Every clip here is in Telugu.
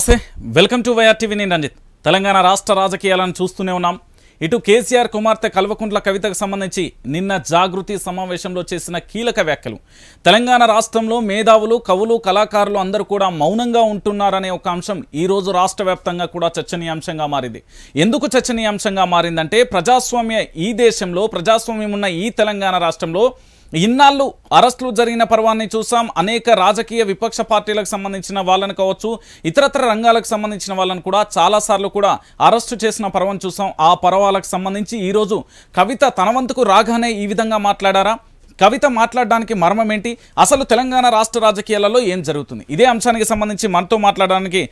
నమస్తే వెల్కమ్ టు వైఆర్టీవీ నేను రంజిత్ తెలంగాణ రాష్ట్ర రాజకీయాలను చూస్తూనే ఉన్నాం ఇటు కేసీఆర్ కుమార్తె కల్వకుంట్ల కవితకు సంబంధించి నిన్న జాగృతి సమావేశంలో చేసిన కీలక వ్యాఖ్యలు తెలంగాణ రాష్ట్రంలో మేధావులు కవులు కళాకారులు అందరూ కూడా మౌనంగా ఉంటున్నారనే ఒక అంశం ఈరోజు రాష్ట్ర కూడా చర్చనీయాంశంగా మారింది ఎందుకు చర్చనీయాంశంగా మారిందంటే ప్రజాస్వామ్య ఈ దేశంలో ప్రజాస్వామ్యం ఉన్న ఈ తెలంగాణ రాష్ట్రంలో ఇన్నాళ్ళు అరెస్టులు జరిగిన పర్వాన్ని చూసాం అనేక రాజకీయ విపక్ష పార్టీలకు సంబంధించిన వాళ్ళని కావచ్చు ఇతరత్ర రంగాలకు సంబంధించిన వాళ్ళని కూడా చాలాసార్లు కూడా అరెస్టు చేసిన పర్వం చూసాం ఆ పర్వాలకు సంబంధించి ఈరోజు కవిత తన వంతుకు రాగానే ఈ విధంగా మాట్లాడారా కవిత మాట్లాడడానికి మర్మం ఏంటి అసలు తెలంగాణ రాష్ట్ర రాజకీయాలలో ఏం జరుగుతుంది ఇదే అంశానికి సంబంధించి మనతో మాట్లాడడానికి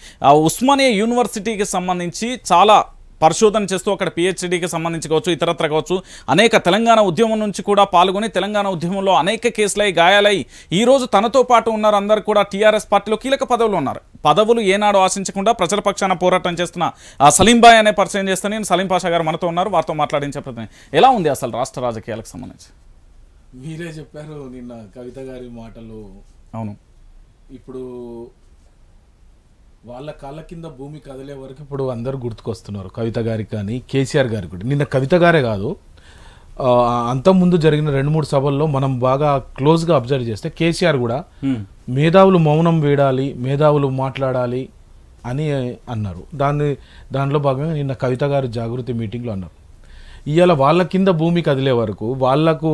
ఉస్మానియా యూనివర్సిటీకి సంబంధించి చాలా పరిశోధన చేస్తూ అక్కడ పిహెచ్డికి సంబంధించి కావచ్చు ఇతరత్ర కావచ్చు అనేక తెలంగాణ ఉద్యమం నుంచి కూడా పాల్గొని తెలంగాణ ఉద్యమంలో అనేక కేసులై గాయాలై ఈరోజు తనతో పాటు ఉన్నారు అందరూ కూడా టీఆర్ఎస్ పార్టీలో కీలక పదవులు ఉన్నారు పదవులు ఏనాడు ఆశించకుండా ప్రజల పక్షాన పోరాటం చేస్తున్న సలీంభాయ్ అనే పరిచయం చేస్తే నేను సలీం పాషా గారు మనతో ఉన్నారు వారితో మాట్లాడించే ప్రతి ఎలా ఉంది అసలు రాష్ట్ర రాజకీయాలకు సంబంధించి మీరే చెప్పారు నిన్న కవిత గారి మాటలు అవును ఇప్పుడు వాళ్ళ కాళ్ళ కింద భూమి కదిలే వరకు ఇప్పుడు అందరూ గుర్తుకొస్తున్నారు కవిత గారికి కానీ కేసీఆర్ గారికి కూడా నిన్న కవిత గారే కాదు అంతకుముందు జరిగిన రెండు మూడు సభల్లో మనం బాగా క్లోజ్గా అబ్జర్వ్ చేస్తే కేసీఆర్ కూడా మేధావులు మౌనం వేడాలి మేధావులు మాట్లాడాలి అని అన్నారు దాన్ని దానిలో భాగంగా నిన్న కవిత గారు జాగృతి మీటింగ్లో అన్నారు ఇవాళ వాళ్ళ కింద భూమి కదిలే వరకు వాళ్లకు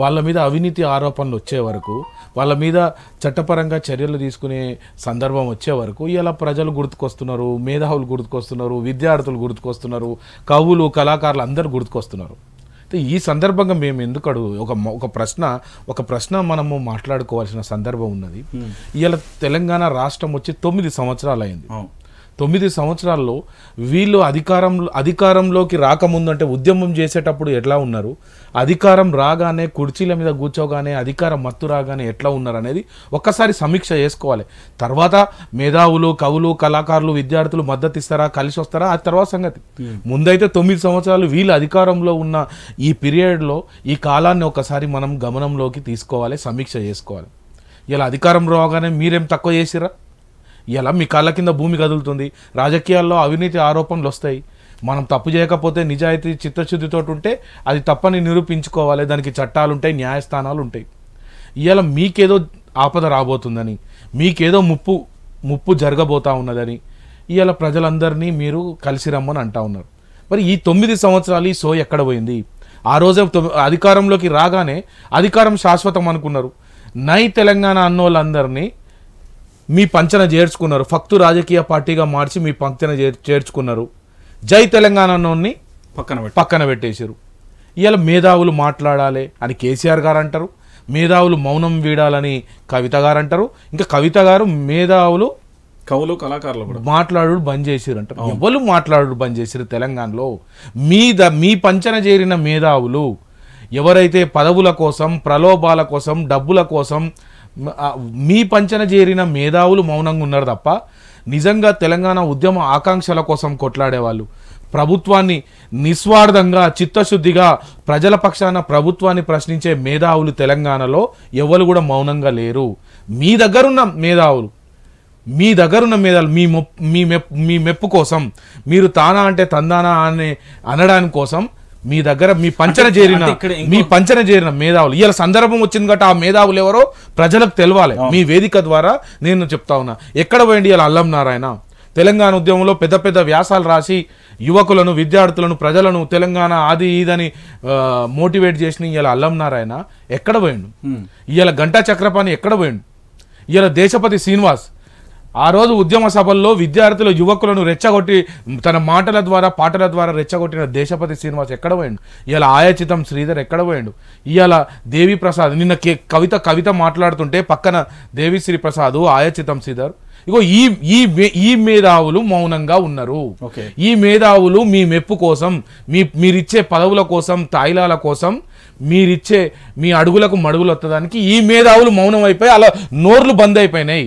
వాళ్ళ మీద అవినీతి ఆరోపణలు వచ్చే వరకు వాళ్ళ మీద చట్టపరంగా చర్యలు తీసుకునే సందర్భం వచ్చే వరకు ఇలా ప్రజలు గుర్తుకొస్తున్నారు మేధావులు గుర్తుకొస్తున్నారు విద్యార్థులు గుర్తుకొస్తున్నారు కవులు కళాకారులు అందరూ గుర్తుకొస్తున్నారు ఈ సందర్భంగా మేము ఎందుకు అడుగు ఒక ఒక ప్రశ్న ఒక ప్రశ్న మనము మాట్లాడుకోవాల్సిన సందర్భం ఉన్నది ఇలా తెలంగాణ రాష్ట్రం వచ్చి తొమ్మిది సంవత్సరాలు అయింది తొమ్మిది సంవత్సరాల్లో వీళ్ళు అధికారం అధికారంలోకి రాకముందంటే ఉద్యమం చేసేటప్పుడు ఎట్లా ఉన్నారు అధికారం రాగానే కుర్చీల మీద కూర్చోగానే అధికారం మత్తు రాగానే ఎట్లా ఉన్నారు అనేది ఒక్కసారి సమీక్ష చేసుకోవాలి తర్వాత మేధావులు కవులు కళాకారులు విద్యార్థులు మద్దతు ఇస్తారా కలిసి వస్తారా ఆ తర్వాత సంగతి hmm. ముందైతే తొమ్మిది సంవత్సరాలు వీళ్ళు అధికారంలో ఉన్న ఈ పీరియడ్లో ఈ కాలాన్ని ఒకసారి మనం గమనంలోకి తీసుకోవాలి సమీక్ష చేసుకోవాలి ఇలా అధికారం రాగానే మీరేం తక్కువ చేసిరా ఎలా మీ కాళ్ళ కింద భూమి కదులుతుంది రాజకీయాల్లో అవినీతి ఆరోపణలు వస్తాయి మనం తప్పు చేయకపోతే నిజాయితీ చిత్తశుద్ధితో ఉంటే అది తప్పని నిరూపించుకోవాలి దానికి చట్టాలు ఉంటాయి న్యాయస్థానాలు ఉంటాయి ఇవాళ మీకేదో ఆపద రాబోతుందని మీకేదో ముప్పు ముప్పు జరగబోతా ఉన్నదని ఇవాళ ప్రజలందరినీ మీరు కలిసి రమ్మని అంటా ఉన్నారు మరి ఈ తొమ్మిది సంవత్సరాలు ఈ సో ఎక్కడ పోయింది ఆ రోజే అధికారంలోకి రాగానే అధికారం శాశ్వతం అనుకున్నారు నై తెలంగాణ అన్నోళ్ళందరినీ మీ పంచన చేర్చుకున్నారు ఫక్తు రాజకీయ పార్టీగా మార్చి మీ పంచన చేర్చుకున్నారు జై తెలంగాణ పక్కన పక్కన పెట్టేశారు ఇవాళ మేధావులు మాట్లాడాలి అని కేసీఆర్ గారు అంటారు మేధావులు మౌనం వీడాలని కవిత గారు అంటారు ఇంకా కవిత గారు మేధావులు కవులు కళాకారులు కూడా మాట్లాడు బంద్ చేసిరు అంటారు ఎవరు మాట్లాడు బంద్ చేశారు తెలంగాణలో మీ ద మీ పంచన చేరిన మేధావులు ఎవరైతే పదవుల కోసం ప్రలోభాల కోసం డబ్బుల కోసం మీ పంచన చేరిన మేధావులు మౌనంగా ఉన్నారు తప్ప నిజంగా తెలంగాణ ఉద్యమ ఆకాంక్షల కోసం కొట్లాడేవాళ్ళు ప్రభుత్వాన్ని నిస్వార్థంగా చిత్తశుద్ధిగా ప్రజల పక్షాన ప్రభుత్వాన్ని ప్రశ్నించే మేధావులు తెలంగాణలో ఎవరు కూడా మౌనంగా లేరు మీ దగ్గరున్న మేధావులు మీ దగ్గరున్న మేధావులు మీ మీ మెప్పు మీ మెప్పు కోసం మీరు తానా అంటే తందానా అనే అనడానికి కోసం మీ దగ్గర మీ పంచన చేరిన మీ పంచన చేరిన మేధావులు ఇవాళ సందర్భం వచ్చింది కాబట్టి ఆ మేధావులు ఎవరో ప్రజలకు తెలవాలి మీ వేదిక ద్వారా నేను చెప్తా ఉన్నా ఎక్కడ పోయింది ఇలా అల్లం నారాయణ తెలంగాణ ఉద్యమంలో పెద్ద పెద్ద వ్యాసాలు రాసి యువకులను విద్యార్థులను ప్రజలను తెలంగాణ అది ఇదని మోటివేట్ చేసిన ఇవాళ అల్లం నారాయణ ఎక్కడ పోయిండు ఇవాళ గంటా చక్రపాణి ఎక్కడ పోయిండు ఇవాళ దేశపతి శ్రీనివాస్ ఆ రోజు ఉద్యమ సభల్లో విద్యార్థులు యువకులను రెచ్చగొట్టి తన మాటల ద్వారా పాటల ద్వారా రెచ్చగొట్టిన దేశపతి శ్రీనివాస్ ఎక్కడ పోయిండు ఇవాళ ఆయచితం శ్రీధర్ ఎక్కడ పోయిండు ఇవాళ దేవి ప్రసాద్ నిన్న కవిత కవిత మాట్లాడుతుంటే పక్కన దేవిశ్రీ ప్రసాద్ ఆయచితం శ్రీధర్ ఇగో ఈ ఈ ఈ మేధావులు మౌనంగా ఉన్నారు ఈ మేధావులు మీ మెప్పు కోసం మీ మీరిచ్చే పదవుల కోసం తాయిలాల కోసం మీరిచ్చే మీ అడుగులకు మడుగులు వత్తడానికి ఈ మేధావులు మౌనం అయిపోయి అలా నోర్లు బంద్ అయిపోయినాయి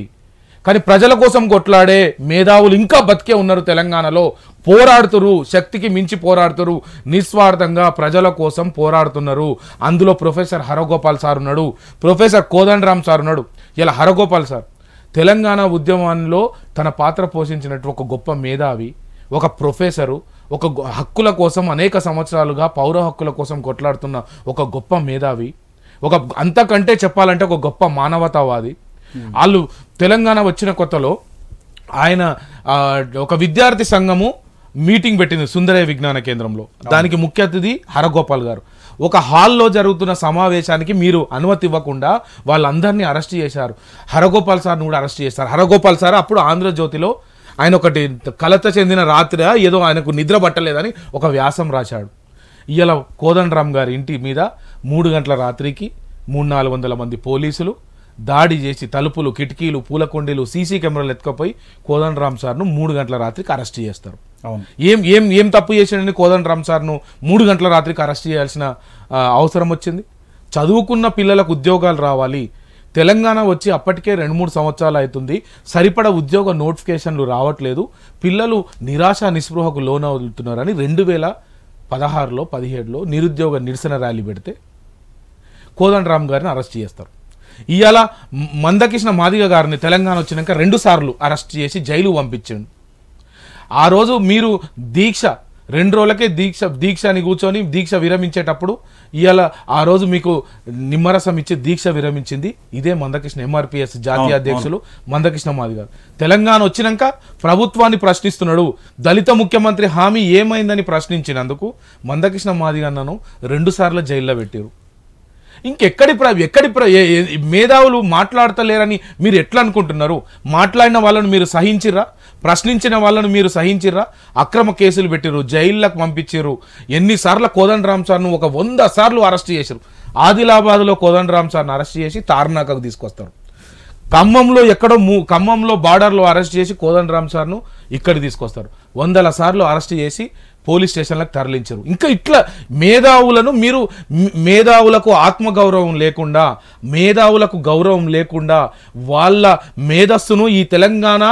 కానీ ప్రజల కోసం కొట్లాడే మేధావులు ఇంకా బతికే ఉన్నారు తెలంగాణలో పోరాడుతురు శక్తికి మించి పోరాడుతురు నిస్వార్థంగా ప్రజల కోసం పోరాడుతున్నారు అందులో ప్రొఫెసర్ హరగోపాల్ సార్ ఉన్నాడు ప్రొఫెసర్ కోదండరామ్ సార్ ఉన్నాడు ఇలా హరగోపాల్ సార్ తెలంగాణ ఉద్యమంలో తన పాత్ర పోషించినట్టు ఒక గొప్ప మేధావి ఒక ప్రొఫెసరు ఒక హక్కుల కోసం అనేక సంవత్సరాలుగా పౌర హక్కుల కోసం కొట్లాడుతున్న ఒక గొప్ప మేధావి ఒక అంతకంటే చెప్పాలంటే ఒక గొప్ప మానవతావాది వాళ్ళు తెలంగాణ వచ్చిన కొత్తలో ఆయన ఒక విద్యార్థి సంఘము మీటింగ్ పెట్టింది సుందరయ్య విజ్ఞాన కేంద్రంలో దానికి ముఖ్య అతిథి హరగోపాల్ గారు ఒక హాల్లో జరుగుతున్న సమావేశానికి మీరు అనుమతి ఇవ్వకుండా వాళ్ళందరినీ అరెస్ట్ చేశారు హరగోపాల్ సార్ని కూడా అరెస్ట్ చేశారు హరగోపాల్ సార్ అప్పుడు ఆంధ్రజ్యోతిలో ఆయన ఒకటి కలత చెందిన రాత్రి ఏదో ఆయనకు నిద్ర పట్టలేదని ఒక వ్యాసం రాశాడు ఇలా కోదండరామ్ గారి ఇంటి మీద మూడు గంటల రాత్రికి మూడు నాలుగు వందల మంది పోలీసులు దాడి చేసి తలుపులు కిటికీలు పూలకొండీలు సీసీ కెమెరాలు ఎత్తుకపోయి కోదండరామ్ సార్ను మూడు గంటల రాత్రికి అరెస్ట్ చేస్తారు ఏం ఏం ఏం తప్పు చేసాడని కోదండరామ్ సార్ను మూడు గంటల రాత్రికి అరెస్ట్ చేయాల్సిన అవసరం వచ్చింది చదువుకున్న పిల్లలకు ఉద్యోగాలు రావాలి తెలంగాణ వచ్చి అప్పటికే రెండు మూడు సంవత్సరాలు అవుతుంది సరిపడ ఉద్యోగ నోటిఫికేషన్లు రావట్లేదు పిల్లలు నిరాశ నిస్పృహకు లోనవుతున్నారని రెండు వేల పదహారులో పదిహేడులో నిరుద్యోగ నిరసన ర్యాలీ పెడితే కోదండరామ్ గారిని అరెస్ట్ చేస్తారు ఇవాళ మందకృష్ణ మాదిగ గారిని తెలంగాణ వచ్చినాక రెండుసార్లు అరెస్ట్ చేసి జైలు పంపించాడు ఆ రోజు మీరు దీక్ష రెండు రోజులకే దీక్ష దీక్ష అని కూర్చొని దీక్ష విరమించేటప్పుడు ఇవాళ ఆ రోజు మీకు నిమ్మరసం ఇచ్చి దీక్ష విరమించింది ఇదే మందకృష్ణ ఎంఆర్పిఎస్ జాతీయ అధ్యక్షులు మందకృష్ణ మాది గారు తెలంగాణ వచ్చినాక ప్రభుత్వాన్ని ప్రశ్నిస్తున్నాడు దళిత ముఖ్యమంత్రి హామీ ఏమైందని ప్రశ్నించినందుకు మందకృష్ణ మాది గారు నన్ను రెండుసార్లు జైల్లో పెట్టారు ఇంకెక్కడి ప్ర ఎక్కడి ప్ర మేధావులు మాట్లాడతలేరని మీరు ఎట్లా అనుకుంటున్నారు మాట్లాడిన వాళ్ళను మీరు సహించిర్రా ప్రశ్నించిన వాళ్ళను మీరు సహించిర్రా అక్రమ కేసులు పెట్టిరు జైళ్ళకు పంపించారు ఎన్నిసార్లు కోదండరామ్ సార్ను ఒక వంద సార్లు అరెస్ట్ చేశారు ఆదిలాబాద్లో కోదండరామ్ సార్ను అరెస్ట్ చేసి తార్నాకకు తీసుకొస్తారు ఖమ్మంలో ఎక్కడో మూ ఖమ్మంలో బార్డర్లో అరెస్ట్ చేసి కోదండరామ్ సార్ను ఇక్కడ తీసుకొస్తారు వందల సార్లు అరెస్ట్ చేసి పోలీస్ స్టేషన్లకు తరలించరు ఇంకా ఇట్లా మేధావులను మీరు మేధావులకు ఆత్మగౌరవం లేకుండా మేధావులకు గౌరవం లేకుండా వాళ్ళ మేధస్సును ఈ తెలంగాణ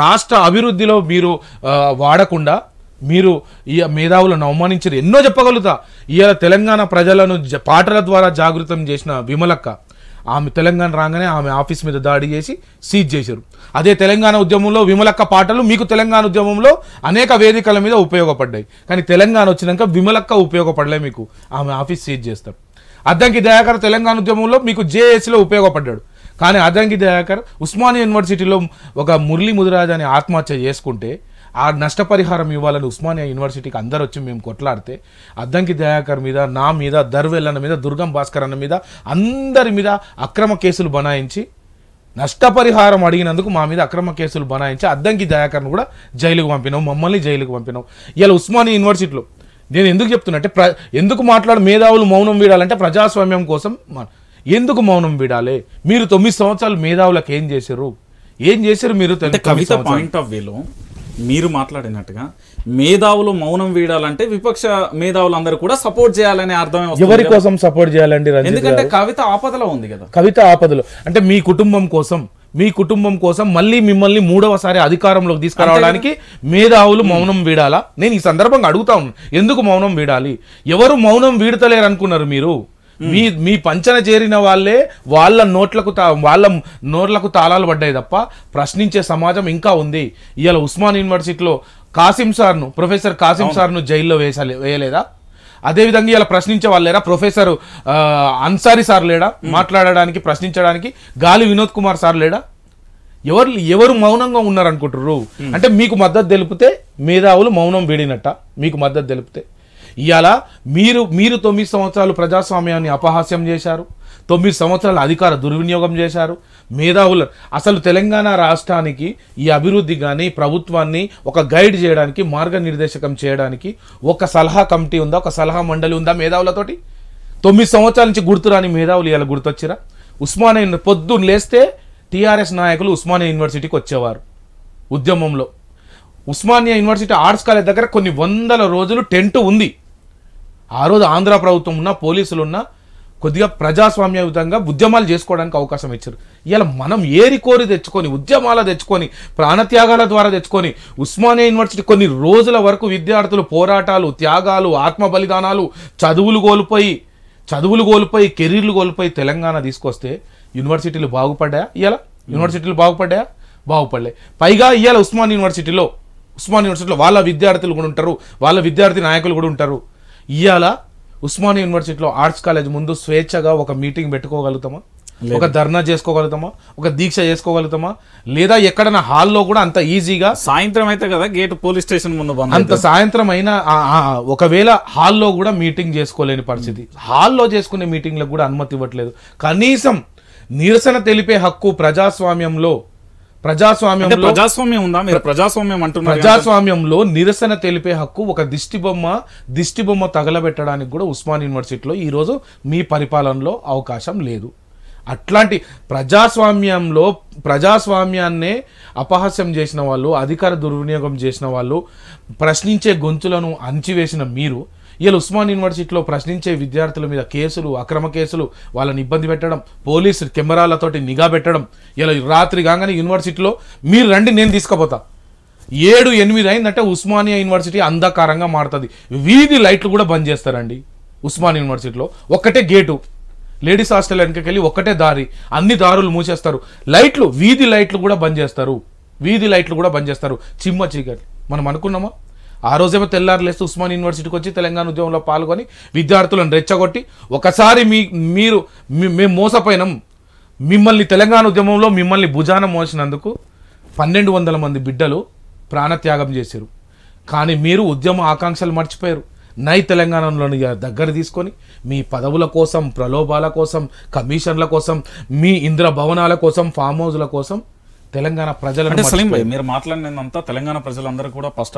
రాష్ట్ర అభివృద్ధిలో మీరు వాడకుండా మీరు ఈ మేధావులను అవమానించరు ఎన్నో చెప్పగలుగుతా ఇవాళ తెలంగాణ ప్రజలను పాటల ద్వారా జాగృతం చేసిన విమలక్క ఆమె తెలంగాణ రాగానే ఆమె ఆఫీస్ మీద దాడి చేసి సీజ్ చేశారు అదే తెలంగాణ ఉద్యమంలో విమలక్క పాటలు మీకు తెలంగాణ ఉద్యమంలో అనేక వేదికల మీద ఉపయోగపడ్డాయి కానీ తెలంగాణ వచ్చినాక విమలక్క ఉపయోగపడలే మీకు ఆమె ఆఫీస్ సీజ్ చేస్తారు అద్దంకి దయాకర్ తెలంగాణ ఉద్యమంలో మీకు జేఏసీలో ఉపయోగపడ్డాడు కానీ అద్దంకి దయాకర్ ఉస్మానియా యూనివర్సిటీలో ఒక మురళీ ముదిరాజ్ అని ఆత్మహత్య చేసుకుంటే ఆ నష్టపరిహారం ఇవ్వాలని ఉస్మానియా యూనివర్సిటీకి అందరు వచ్చి మేము కొట్లాడితే అద్దంకి దయాకర్ మీద నా మీద దర్వెల్లన్న మీద దుర్గం భాస్కర్ అన్న మీద అందరి మీద అక్రమ కేసులు బనాయించి నష్టపరిహారం అడిగినందుకు మా మీద అక్రమ కేసులు బనాయించి అద్దంకి దయాకర్ను కూడా జైలుకు పంపినావు మమ్మల్ని జైలుకు పంపినావు ఇలా ఉస్మానియా యూనివర్సిటీలో నేను ఎందుకు చెప్తున్నట్టే ప్ర ఎందుకు మాట్లాడు మేధావులు మౌనం వీడాలంటే ప్రజాస్వామ్యం కోసం ఎందుకు మౌనం వీడాలి మీరు తొమ్మిది సంవత్సరాలు మేధావులకు ఏం చేశారు ఏం చేశారు మీరు కవిత పాయింట్ ఆఫ్ వ్యూలో మీరు మాట్లాడినట్టుగా మేధావులు మౌనం వీడాలంటే విపక్ష మేధావులు అందరూ కూడా సపోర్ట్ చేయాలనే అర్థం ఎవరి కోసం సపోర్ట్ చేయాలండి ఎందుకంటే కవిత ఆపదలో ఉంది కదా కవిత ఆపదలో అంటే మీ కుటుంబం కోసం మీ కుటుంబం కోసం మళ్ళీ మిమ్మల్ని మూడవసారి అధికారంలోకి తీసుకురావడానికి మేధావులు మౌనం వీడాలా నేను ఈ సందర్భంగా అడుగుతా ఉన్నాను ఎందుకు మౌనం వీడాలి ఎవరు మౌనం వీడతలేరు అనుకున్నారు మీరు మీ మీ పంచన చేరిన వాళ్ళే వాళ్ళ నోట్లకు వాళ్ళ నోట్లకు తాళాలు పడ్డాయి తప్ప ప్రశ్నించే సమాజం ఇంకా ఉంది ఇవాళ ఉస్మాన్ యూనివర్సిటీలో కాసిం సార్ను ప్రొఫెసర్ కాసిం సార్ను జైల్లో వేసలే వేయలేదా అదేవిధంగా ఇలా ప్రశ్నించే లేరా ప్రొఫెసర్ అన్సారీ సార్ లేడా మాట్లాడడానికి ప్రశ్నించడానికి గాలి వినోద్ కుమార్ సార్ లేడా ఎవరు ఎవరు మౌనంగా ఉన్నారనుకుంటారు అంటే మీకు మద్దతు తెలిపితే మేధావులు మౌనం వీడినట్ట మీకు మద్దతు తెలిపితే ఇవాళ మీరు మీరు తొమ్మిది సంవత్సరాలు ప్రజాస్వామ్యాన్ని అపహాస్యం చేశారు తొమ్మిది సంవత్సరాలు అధికార దుర్వినియోగం చేశారు మేధావులు అసలు తెలంగాణ రాష్ట్రానికి ఈ అభివృద్ధి కానీ ప్రభుత్వాన్ని ఒక గైడ్ చేయడానికి మార్గనిర్దేశకం చేయడానికి ఒక సలహా కమిటీ ఉందా ఒక సలహా మండలి ఉందా మేధావులతోటి తొమ్మిది సంవత్సరాల నుంచి గుర్తురాని మేధావులు ఇలా గుర్తొచ్చిరా ఉస్మానియా పొద్దున్న లేస్తే టీఆర్ఎస్ నాయకులు ఉస్మానియా యూనివర్సిటీకి వచ్చేవారు ఉద్యమంలో ఉస్మానియా యూనివర్సిటీ ఆర్ట్స్ కాలేజ్ దగ్గర కొన్ని వందల రోజులు టెంట్ ఉంది ఆ రోజు ఆంధ్ర ప్రభుత్వం ఉన్న పోలీసులు ఉన్న కొద్దిగా విధంగా ఉద్యమాలు చేసుకోవడానికి అవకాశం ఇచ్చారు ఇలా మనం ఏరి కోరి తెచ్చుకొని ఉద్యమాల తెచ్చుకొని ప్రాణత్యాగాల ద్వారా తెచ్చుకొని ఉస్మానియా యూనివర్సిటీ కొన్ని రోజుల వరకు విద్యార్థులు పోరాటాలు త్యాగాలు ఆత్మ బలిదానాలు చదువులు కోల్పోయి చదువులు కోల్పోయి కెరీర్లు కోల్పోయి తెలంగాణ తీసుకొస్తే యూనివర్సిటీలు బాగుపడ్డాయా ఇలా యూనివర్సిటీలు బాగుపడ్డాయా బాగుపడలే పైగా ఇవాళ ఉస్మాన్ యూనివర్సిటీలో ఉస్మాన్ యూనివర్సిటీలో వాళ్ళ విద్యార్థులు కూడా ఉంటారు వాళ్ళ విద్యార్థి నాయకులు కూడా ఉంటారు ఇవాళ ఉస్మాన్ యూనివర్సిటీలో ఆర్ట్స్ కాలేజ్ ముందు స్వేచ్ఛగా ఒక మీటింగ్ పెట్టుకోగలుగుతామా ఒక ధర్నా చేసుకోగలుగుతామా ఒక దీక్ష చేసుకోగలుగుతామా లేదా ఎక్కడైనా హాల్లో కూడా అంత ఈజీగా సాయంత్రం అయితే కదా గేట్ పోలీస్ స్టేషన్ ముందు అంత సాయంత్రం అయినా ఒకవేళ హాల్లో కూడా మీటింగ్ చేసుకోలేని పరిస్థితి హాల్లో చేసుకునే మీటింగ్లకు కూడా అనుమతి ఇవ్వట్లేదు కనీసం నిరసన తెలిపే హక్కు ప్రజాస్వామ్యంలో ప్రజాస్వామ్యం ప్రజాస్వామ్యం ఉందా మీరు ప్రజాస్వామ్యం అంటున్నారు ప్రజాస్వామ్యంలో నిరసన తెలిపే హక్కు ఒక దిష్టి బొమ్మ దిష్టి బొమ్మ తగలబెట్టడానికి కూడా ఉస్మాన్ యూనివర్సిటీలో ఈరోజు మీ పరిపాలనలో అవకాశం లేదు అట్లాంటి ప్రజాస్వామ్యంలో ప్రజాస్వామ్యాన్నే అపహాస్యం చేసిన వాళ్ళు అధికార దుర్వినియోగం చేసిన వాళ్ళు ప్రశ్నించే గొంతులను అణిచివేసిన మీరు ఇలా ఉస్మాన్ యూనివర్సిటీలో ప్రశ్నించే విద్యార్థుల మీద కేసులు అక్రమ కేసులు వాళ్ళని ఇబ్బంది పెట్టడం పోలీసు కెమెరాలతోటి నిఘా పెట్టడం ఇలా రాత్రి కాగానే యూనివర్సిటీలో మీరు రండి నేను తీసుకుపోతా ఏడు ఎనిమిది అయిందంటే ఉస్మానియా యూనివర్సిటీ అంధకారంగా మారుతుంది వీధి లైట్లు కూడా బంద్ చేస్తారండి ఉస్మాన్ యూనివర్సిటీలో ఒక్కటే గేటు లేడీస్ హాస్టల్ వెళ్ళి ఒక్కటే దారి అన్ని దారులు మూసేస్తారు లైట్లు వీధి లైట్లు కూడా బంద్ చేస్తారు వీధి లైట్లు కూడా బంద్ చేస్తారు చిమ్మ చీకటి మనం అనుకున్నామా ఆ రోజేమో తెల్లారులేస్తూ ఉస్మాన్ యూనివర్సిటీకి వచ్చి తెలంగాణ ఉద్యమంలో పాల్గొని విద్యార్థులను రెచ్చగొట్టి ఒకసారి మీ మీరు మేము మోసపోయినాం మిమ్మల్ని తెలంగాణ ఉద్యమంలో మిమ్మల్ని భుజాన మోసినందుకు పన్నెండు వందల మంది బిడ్డలు ప్రాణత్యాగం చేశారు కానీ మీరు ఉద్యమ ఆకాంక్షలు మర్చిపోయారు నై తెలంగాణలోని దగ్గర తీసుకొని మీ పదవుల కోసం ప్రలోభాల కోసం కమిషన్ల కోసం మీ ఇంద్ర భవనాల కోసం ఫామ్ హౌజ్ల కోసం తెలంగాణ ప్రజలు అంటే సలీం భాయ్ మీరు మాట్లాడినంతా తెలంగాణ ప్రజలందరూ కూడా ఫస్ట్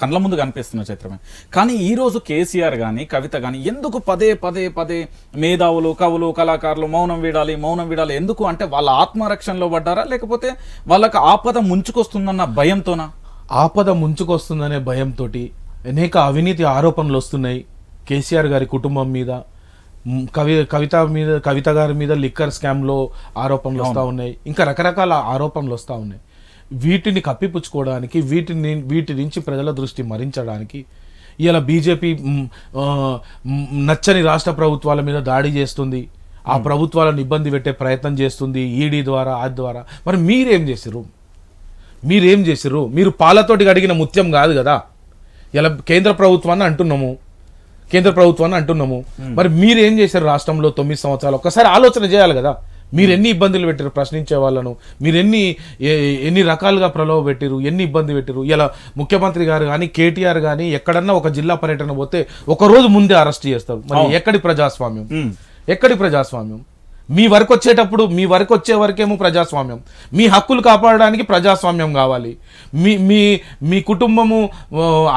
కళ్ళ ముందు కనిపిస్తున్న చిత్రమే కానీ ఈ రోజు కేసీఆర్ కానీ కవిత కానీ ఎందుకు పదే పదే పదే మేధావులు కవులు కళాకారులు మౌనం వీడాలి మౌనం వీడాలి ఎందుకు అంటే వాళ్ళ ఆత్మరక్షణలో పడ్డారా లేకపోతే వాళ్ళకి ఆపద ముంచుకొస్తుందన్న భయంతోనా ఆపద ముంచుకొస్తుందనే భయంతో అనేక అవినీతి ఆరోపణలు వస్తున్నాయి కేసీఆర్ గారి కుటుంబం మీద కవి కవిత మీద కవిత గారి మీద లిక్కర్ స్కామ్లో ఆరోపణలు వస్తూ ఉన్నాయి ఇంకా రకరకాల ఆరోపణలు వస్తూ ఉన్నాయి వీటిని కప్పిపుచ్చుకోవడానికి వీటిని వీటి నుంచి ప్రజల దృష్టి మరించడానికి ఇలా బీజేపీ నచ్చని రాష్ట్ర ప్రభుత్వాల మీద దాడి చేస్తుంది ఆ ప్రభుత్వాలను ఇబ్బంది పెట్టే ప్రయత్నం చేస్తుంది ఈడీ ద్వారా ఆ ద్వారా మరి మీరేం చేసిరు మీరేం చేసిరు మీరు పాలతోటి అడిగిన ముత్యం కాదు కదా ఇలా కేంద్ర ప్రభుత్వాన్ని అంటున్నాము కేంద్ర ప్రభుత్వాన్ని అంటున్నాము మరి మీరు ఏం చేశారు రాష్ట్రంలో తొమ్మిది సంవత్సరాలు ఒక్కసారి ఆలోచన చేయాలి కదా మీరు ఎన్ని ఇబ్బందులు పెట్టారు ప్రశ్నించే వాళ్ళను మీరు ఎన్ని ఎన్ని రకాలుగా ప్రలోభ పెట్టారు ఎన్ని ఇబ్బంది పెట్టారు ఇలా ముఖ్యమంత్రి గారు కానీ కేటీఆర్ కానీ ఎక్కడన్నా ఒక జిల్లా పర్యటన పోతే ఒక రోజు ముందే అరెస్ట్ చేస్తారు మరి ఎక్కడి ప్రజాస్వామ్యం ఎక్కడి ప్రజాస్వామ్యం మీ వరకు వచ్చేటప్పుడు మీ వరకు వచ్చే వరకేమో ప్రజాస్వామ్యం మీ హక్కులు కాపాడడానికి ప్రజాస్వామ్యం కావాలి మీ మీ మీ కుటుంబము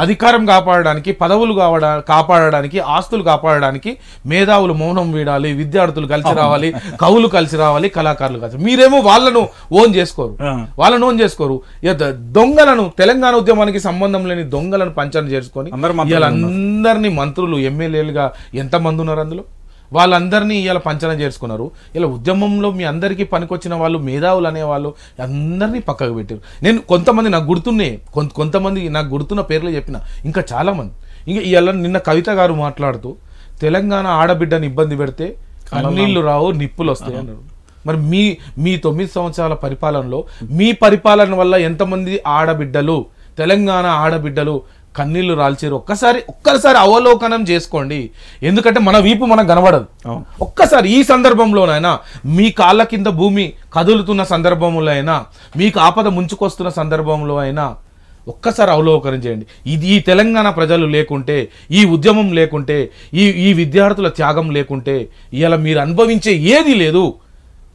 అధికారం కాపాడడానికి పదవులు కావడా కాపాడడానికి ఆస్తులు కాపాడడానికి మేధావులు మౌనం వీడాలి విద్యార్థులు కలిసి రావాలి కవులు కలిసి రావాలి కళాకారులు కలిసి మీరేమో వాళ్ళను ఓన్ చేసుకోరు వాళ్ళను ఓన్ చేసుకోరు దొంగలను తెలంగాణ ఉద్యమానికి సంబంధం లేని దొంగలను పంచన చేసుకొని వీళ్ళందరినీ మంత్రులు ఎమ్మెల్యేలుగా ఎంతమంది ఉన్నారు అందులో వాళ్ళందరినీ ఇలా పంచన చేసుకున్నారు ఇలా ఉద్యమంలో మీ అందరికీ పనికొచ్చిన వాళ్ళు మేధావులు అనేవాళ్ళు అందరినీ పక్కకు పెట్టారు నేను కొంతమంది నాకు గుర్తున్నాయి కొంత కొంతమంది నాకు గుర్తున్న పేర్లు చెప్పిన ఇంకా చాలామంది ఇంకా ఇవాళ నిన్న కవిత గారు మాట్లాడుతూ తెలంగాణ ఆడబిడ్డని ఇబ్బంది పెడితే కన్నీళ్ళు రావు నిప్పులు వస్తాయి అన్నారు మరి మీ మీ తొమ్మిది సంవత్సరాల పరిపాలనలో మీ పరిపాలన వల్ల ఎంతమంది ఆడబిడ్డలు తెలంగాణ ఆడబిడ్డలు కన్నీళ్లు రాల్చారు ఒక్కసారి ఒక్కసారి అవలోకనం చేసుకోండి ఎందుకంటే మన వీపు మనకు కనబడదు ఒక్కసారి ఈ సందర్భంలోనైనా మీ కాళ్ళ కింద భూమి కదులుతున్న సందర్భంలో అయినా మీకు ఆపద ముంచుకొస్తున్న సందర్భంలో అయినా ఒక్కసారి అవలోకనం చేయండి ఇది ఈ తెలంగాణ ప్రజలు లేకుంటే ఈ ఉద్యమం లేకుంటే ఈ ఈ విద్యార్థుల త్యాగం లేకుంటే ఇలా మీరు అనుభవించే ఏది లేదు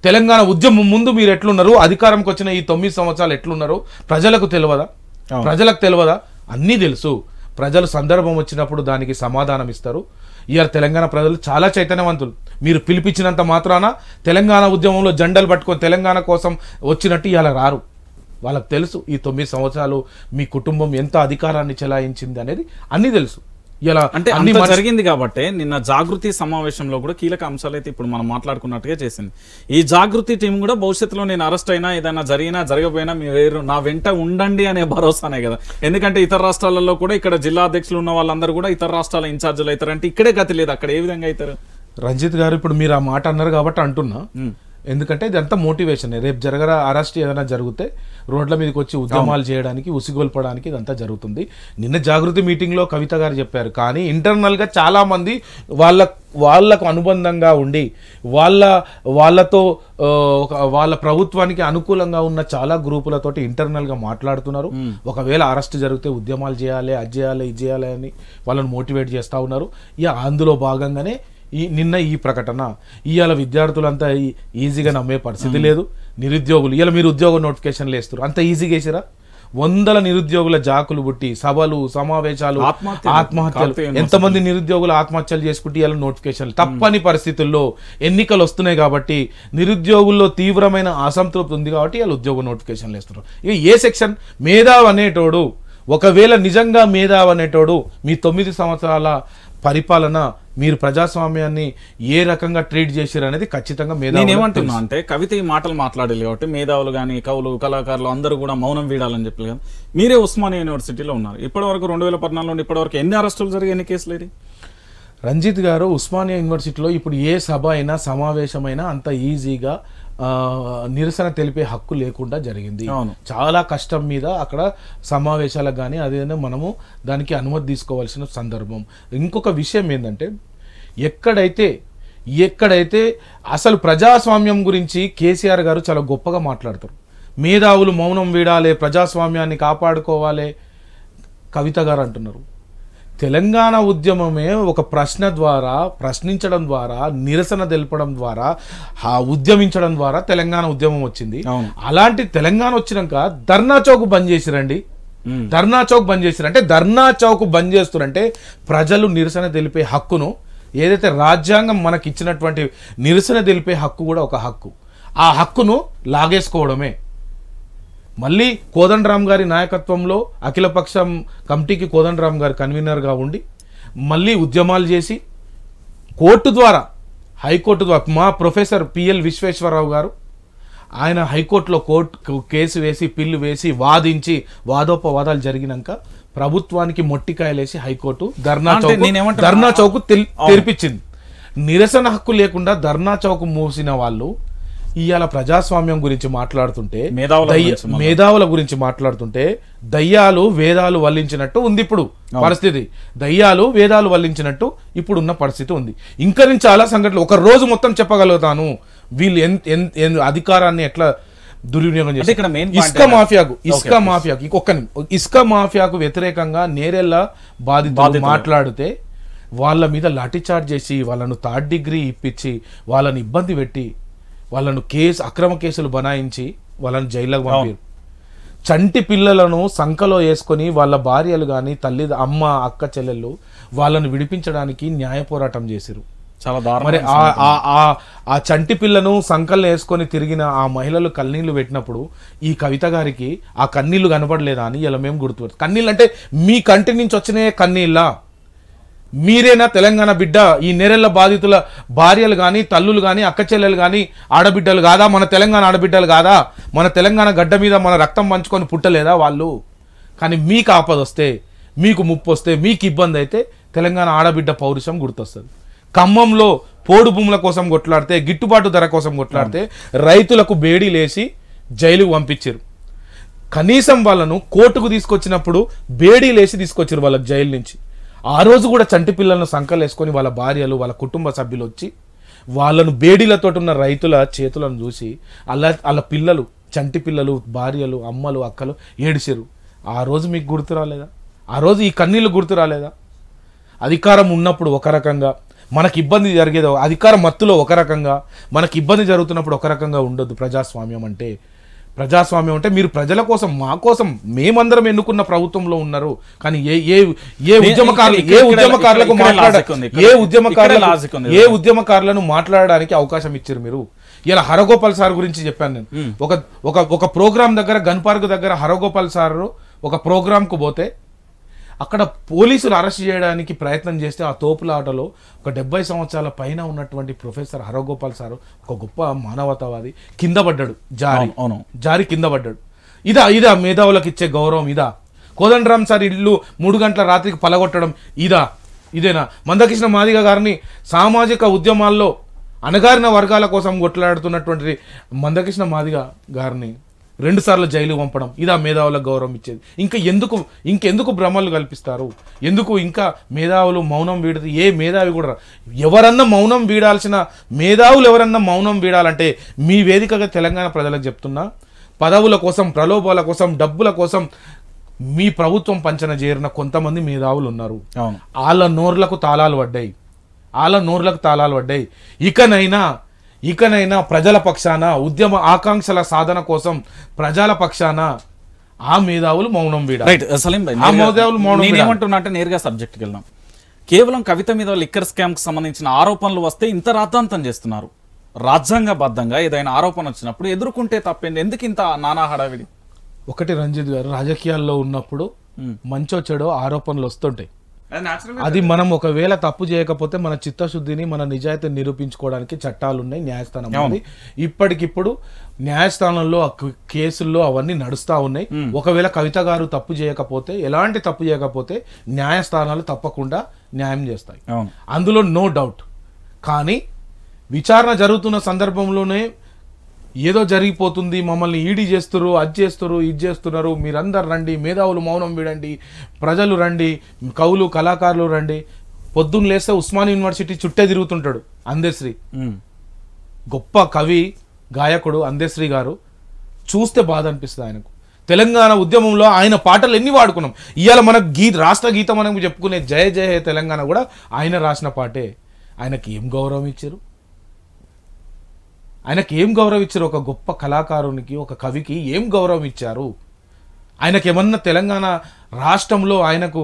తెలంగాణ ఉద్యమం ముందు మీరు ఎట్లున్నారు అధికారంకి వచ్చిన ఈ తొమ్మిది సంవత్సరాలు ఎట్లున్నారు ప్రజలకు తెలియదా ప్రజలకు తెలియదా అన్నీ తెలుసు ప్రజలు సందర్భం వచ్చినప్పుడు దానికి సమాధానం ఇస్తారు ఇయర్ తెలంగాణ ప్రజలు చాలా చైతన్యవంతులు మీరు పిలిపించినంత మాత్రాన తెలంగాణ ఉద్యమంలో జెండలు పట్టుకొని తెలంగాణ కోసం వచ్చినట్టు ఇవాళ రారు వాళ్ళకు తెలుసు ఈ తొమ్మిది సంవత్సరాలు మీ కుటుంబం ఎంత అధికారాన్ని చెలాయించింది అనేది అన్నీ తెలుసు ఇలా అంటే అన్ని జరిగింది కాబట్టి నిన్న జాగృతి సమావేశంలో కూడా కీలక అంశాలు అయితే ఇప్పుడు మనం మాట్లాడుకున్నట్టుగా చేసింది ఈ జాగృతి టీం కూడా భవిష్యత్తులో నేను అరెస్ట్ అయినా ఏదైనా జరిగినా జరగపోయినా మీ వేరు నా వెంట ఉండండి అనే భరోసానే కదా ఎందుకంటే ఇతర రాష్ట్రాలలో కూడా ఇక్కడ జిల్లా అధ్యక్షులు ఉన్న వాళ్ళందరూ కూడా ఇతర రాష్ట్రాల ఇన్ఛార్జీలు అవుతారు అంటే ఇక్కడే గతి లేదు అక్కడ ఏ విధంగా అవుతారు రంజిత్ గారు ఇప్పుడు మీరు ఆ మాట అన్నారు కాబట్టి అంటున్నా ఎందుకంటే ఇదంతా మోటివేషన్ రేపు జరగరా అరెస్ట్ ఏదైనా జరిగితే రోడ్ల మీదకి వచ్చి ఉద్యమాలు చేయడానికి ఉసిగొల్పడానికి ఇదంతా జరుగుతుంది నిన్న జాగృతి మీటింగ్లో కవిత గారు చెప్పారు కానీ ఇంటర్నల్గా చాలామంది వాళ్ళ వాళ్ళకు అనుబంధంగా ఉండి వాళ్ళ వాళ్ళతో వాళ్ళ ప్రభుత్వానికి అనుకూలంగా ఉన్న చాలా గ్రూపులతోటి ఇంటర్నల్గా మాట్లాడుతున్నారు ఒకవేళ అరెస్ట్ జరిగితే ఉద్యమాలు చేయాలి అది చేయాలి ఇది చేయాలి అని వాళ్ళని మోటివేట్ చేస్తూ ఉన్నారు ఇక అందులో భాగంగానే ఈ నిన్న ఈ ప్రకటన ఇవాళ విద్యార్థులంతా ఈజీగా నమ్మే పరిస్థితి లేదు నిరుద్యోగులు ఇవాళ మీరు ఉద్యోగ నోటిఫికేషన్లు వేస్తారు అంత ఈజీగా వేసిరా వందల నిరుద్యోగుల జాకులు పుట్టి సభలు సమావేశాలు ఆత్మహత్యలు ఎంతమంది నిరుద్యోగులు ఆత్మహత్యలు చేసుకుంటే ఇలా నోటిఫికేషన్లు తప్పని పరిస్థితుల్లో ఎన్నికలు వస్తున్నాయి కాబట్టి నిరుద్యోగుల్లో తీవ్రమైన అసంతృప్తి ఉంది కాబట్టి ఇలా ఉద్యోగ నోటిఫికేషన్లు వేస్తున్నారు ఇక ఏ సెక్షన్ మేధావ్ అనేటోడు ఒకవేళ నిజంగా మేధావ్ అనేటోడు మీ తొమ్మిది సంవత్సరాల పరిపాలన మీరు ప్రజాస్వామ్యాన్ని ఏ రకంగా ట్రీట్ చేశారు అనేది ఖచ్చితంగా నేను ఏమంటున్నా అంటే కవిత ఈ మాటలు మాట్లాడాలి కాబట్టి మేధావులు కానీ కవులు కళాకారులు అందరూ కూడా మౌనం వీడాలని చెప్పి కదా మీరే ఉస్మానియా యూనివర్సిటీలో ఉన్నారు ఇప్పటి వరకు రెండు వేల పద్నాలుగు ఇప్పటివరకు ఎన్ని అరెస్టులు జరిగాయి ఎన్ని కేసులు ఇది రంజిత్ గారు ఉస్మానియా యూనివర్సిటీలో ఇప్పుడు ఏ సభ అయినా సమావేశమైనా అంత ఈజీగా నిరసన తెలిపే హక్కు లేకుండా జరిగింది చాలా కష్టం మీద అక్కడ సమావేశాలకు కానీ అదేదైనా మనము దానికి అనుమతి తీసుకోవాల్సిన సందర్భం ఇంకొక విషయం ఏంటంటే ఎక్కడైతే ఎక్కడైతే అసలు ప్రజాస్వామ్యం గురించి కేసీఆర్ గారు చాలా గొప్పగా మాట్లాడతారు మేధావులు మౌనం వీడాలి ప్రజాస్వామ్యాన్ని కాపాడుకోవాలి కవిత గారు అంటున్నారు తెలంగాణ ఉద్యమమే ఒక ప్రశ్న ద్వారా ప్రశ్నించడం ద్వారా నిరసన తెలపడం ద్వారా ఉద్యమించడం ద్వారా తెలంగాణ ఉద్యమం వచ్చింది అలాంటి తెలంగాణ వచ్చినాక ధర్నా చౌక్ బంద్ చేసిరండి ధర్నా చౌక్ బంద్ చేసిరంటే ధర్నా చౌక్ బంద్ చేస్తున్నారంటే ప్రజలు నిరసన తెలిపే హక్కును ఏదైతే రాజ్యాంగం మనకి ఇచ్చినటువంటి నిరసన తెలిపే హక్కు కూడా ఒక హక్కు ఆ హక్కును లాగేసుకోవడమే మళ్ళీ కోదండరామ్ గారి నాయకత్వంలో అఖిలపక్షం కమిటీకి కోదండరామ్ గారు కన్వీనర్గా ఉండి మళ్ళీ ఉద్యమాలు చేసి కోర్టు ద్వారా హైకోర్టు ద్వారా మా ప్రొఫెసర్ పిఎల్ విశ్వేశ్వరరావు గారు ఆయన హైకోర్టులో కోర్టు కేసు వేసి పిల్లు వేసి వాదించి వాదోపవాదాలు జరిగినాక ప్రభుత్వానికి మొట్టికాయలేసి హైకోర్టు ధర్నా చౌక్ ధర్నా చౌక్ తెరిపించింది నిరసన హక్కు లేకుండా ధర్నా చౌక్ మూసిన వాళ్ళు ఇవాళ ప్రజాస్వామ్యం గురించి మాట్లాడుతుంటే మేధావుల గురించి మాట్లాడుతుంటే దయ్యాలు వేదాలు వల్లించినట్టు ఉంది ఇప్పుడు పరిస్థితి దయ్యాలు వేదాలు వల్లించినట్టు ఇప్పుడున్న పరిస్థితి ఉంది ఇంకా నేను చాలా సంఘటనలు ఒక రోజు మొత్తం చెప్పగలుగుతాను వీళ్ళు ఎంత అధికారాన్ని ఎట్లా దుర్వినియోగం చేస్తారు ఇసుక మాఫియాకు ఇసుక మాఫియాకు ఇంకొక ఇసుక మాఫియాకు వ్యతిరేకంగా నేరెల్లా బాధి మాట్లాడితే వాళ్ళ మీద లాఠీచార్జ్ చేసి వాళ్ళను థర్డ్ డిగ్రీ ఇప్పించి వాళ్ళని ఇబ్బంది పెట్టి వాళ్ళను కేసు అక్రమ కేసులు బనాయించి వాళ్ళని జైల్లోకి పంపారు చంటి పిల్లలను సంఖలో వేసుకొని వాళ్ళ భార్యలు కానీ తల్లి అమ్మ అక్క చెల్లెళ్ళు వాళ్ళను విడిపించడానికి న్యాయ పోరాటం చేశారు చాలా మరి ఆ చంటి పిల్లను సంకల్ని వేసుకొని తిరిగిన ఆ మహిళలు కన్నీళ్లు పెట్టినప్పుడు ఈ కవిత గారికి ఆ కన్నీళ్లు కనబడలేదా అని ఇలా మేము గుర్తుపెట్టు కన్నీళ్ళు అంటే మీ కంటి నుంచి వచ్చిన కన్నీళ్ళ మీరేనా తెలంగాణ బిడ్డ ఈ నెరెళ్ల బాధితుల భార్యలు కానీ తల్లులు కానీ అక్క చెల్లెలు కానీ ఆడబిడ్డలు కాదా మన తెలంగాణ ఆడబిడ్డలు కాదా మన తెలంగాణ గడ్డ మీద మన రక్తం పంచుకొని పుట్టలేదా వాళ్ళు కానీ మీకు ఆపద వస్తే మీకు ముప్పు వస్తే మీకు ఇబ్బంది అయితే తెలంగాణ ఆడబిడ్డ పౌరుషం గుర్తొస్తుంది ఖమ్మంలో పోడు భూముల కోసం కొట్లాడితే గిట్టుబాటు ధర కోసం కొట్లాడితే రైతులకు బేడి లేసి జైలుకు పంపించారు కనీసం వాళ్ళను కోర్టుకు తీసుకొచ్చినప్పుడు బేడీ లేచి తీసుకొచ్చారు వాళ్ళకి జైలు నుంచి ఆ రోజు కూడా చంటి పిల్లలను సంకలేసుకొని వాళ్ళ భార్యలు వాళ్ళ కుటుంబ సభ్యులు వచ్చి వాళ్ళను బేడీలతో ఉన్న రైతుల చేతులను చూసి అలా వాళ్ళ పిల్లలు చంటి పిల్లలు భార్యలు అమ్మలు అక్కలు ఏడిసారు ఆ రోజు మీకు గుర్తు రాలేదా ఆ రోజు ఈ కన్నీళ్ళు గుర్తు రాలేదా అధికారం ఉన్నప్పుడు ఒక రకంగా మనకి ఇబ్బంది జరిగేదో అధికార మత్తులో ఒక రకంగా మనకి ఇబ్బంది జరుగుతున్నప్పుడు ఒక రకంగా ఉండొద్దు ప్రజాస్వామ్యం అంటే ప్రజాస్వామ్యం అంటే మీరు ప్రజల కోసం మా కోసం మేమందరం ఎన్నుకున్న ప్రభుత్వంలో ఉన్నారు కానీ ఏ ఏ ఏ ఉద్యమకారులు ఏ ఉద్యమకారులకు ఏ ఉద్యమకారులు ఏ ఉద్యమకారులను మాట్లాడడానికి అవకాశం ఇచ్చారు మీరు ఇలా హరగోపాల్ సార్ గురించి చెప్పాను నేను ఒక ఒక ప్రోగ్రామ్ దగ్గర గన్ పార్క్ దగ్గర హరగోపాల్ సార్ ఒక ప్రోగ్రామ్కు పోతే అక్కడ పోలీసులు అరెస్ట్ చేయడానికి ప్రయత్నం చేస్తే ఆ తోపులాటలో ఒక డెబ్బై సంవత్సరాల పైన ఉన్నటువంటి ప్రొఫెసర్ హరగోపాల్ సారు ఒక గొప్ప మానవతావాది కింద పడ్డాడు జారి అవును జారి కింద పడ్డాడు ఇదా ఇదా మేధావులకు ఇచ్చే గౌరవం ఇదా కోదండరామ్ సార్ ఇల్లు మూడు గంటల రాత్రికి పలగొట్టడం ఇదా ఇదేనా మందకృష్ణ మాదిగ గారిని సామాజిక ఉద్యమాల్లో అణగారిన వర్గాల కోసం కొట్లాడుతున్నటువంటి మందకృష్ణ మాదిగ గారిని రెండుసార్లు జైలు పంపడం ఇదా మేధావులకు గౌరవం ఇచ్చేది ఇంకా ఎందుకు ఇంకెందుకు భ్రమలు కల్పిస్తారు ఎందుకు ఇంకా మేధావులు మౌనం వీడదు ఏ మేధావి కూడా ఎవరన్నా మౌనం వీడాల్సిన మేధావులు ఎవరన్నా మౌనం వీడాలంటే మీ వేదికగా తెలంగాణ ప్రజలకు చెప్తున్నా పదవుల కోసం ప్రలోభాల కోసం డబ్బుల కోసం మీ ప్రభుత్వం పంచన చేరిన కొంతమంది మేధావులు ఉన్నారు వాళ్ళ నోర్లకు తాళాలు పడ్డాయి వాళ్ళ నోర్లకు తాళాలు పడ్డాయి ఇకనైనా ఇకనైనా ప్రజల పక్షాన ఉద్యమ ఆకాంక్షల సాధన కోసం ప్రజల పక్షాన ఆ మేధావులు మౌనం వీడ రైట్ మౌనం అంటే నేరుగా సబ్జెక్ట్కి వెళ్దాం కేవలం కవిత మీద లిక్కర్ స్కామ్కి సంబంధించిన ఆరోపణలు వస్తే ఇంత రాద్ధాంతం చేస్తున్నారు రాజ్యాంగబద్ధంగా ఏదైనా ఆరోపణ వచ్చినప్పుడు ఎదుర్కొంటే తప్పింది ఎందుకు ఇంత నానా హడావిడి ఒకటి రంజిత్ గారు రాజకీయాల్లో ఉన్నప్పుడు మంచో చెడో ఆరోపణలు వస్తుంటాయి అది మనం ఒకవేళ తప్పు చేయకపోతే మన చిత్తశుద్ధిని మన నిజాయితీ నిరూపించుకోవడానికి చట్టాలు ఉన్నాయి న్యాయస్థానం ఉంది ఇప్పటికిప్పుడు న్యాయస్థానంలో కేసుల్లో అవన్నీ నడుస్తా ఉన్నాయి ఒకవేళ కవిత గారు తప్పు చేయకపోతే ఎలాంటి తప్పు చేయకపోతే న్యాయస్థానాలు తప్పకుండా న్యాయం చేస్తాయి అందులో నో డౌట్ కానీ విచారణ జరుగుతున్న సందర్భంలోనే ఏదో జరిగిపోతుంది మమ్మల్ని ఈడీ చేస్తున్నారు అది చేస్తున్నారు ఇది చేస్తున్నారు మీరందరు రండి మేధావులు మౌనం వీడండి ప్రజలు రండి కవులు కళాకారులు రండి పొద్దున్న లేస్తే ఉస్మాన్ యూనివర్సిటీ చుట్టే తిరుగుతుంటాడు అందేశ్రీ గొప్ప కవి గాయకుడు అందేశ్రీ గారు చూస్తే బాధ అనిపిస్తుంది ఆయనకు తెలంగాణ ఉద్యమంలో ఆయన పాటలు ఎన్ని వాడుకున్నాం ఇవాళ మన గీ రాష్ట్ర గీతం మనం చెప్పుకునే జయ జయ తెలంగాణ కూడా ఆయన రాసిన పాటే ఆయనకి ఏం గౌరవం ఇచ్చారు ఆయనకి ఏం గౌరవం ఇచ్చారు ఒక గొప్ప కళాకారునికి ఒక కవికి ఏం గౌరవం ఇచ్చారు ఆయనకి ఏమన్నా తెలంగాణ రాష్ట్రంలో ఆయనకు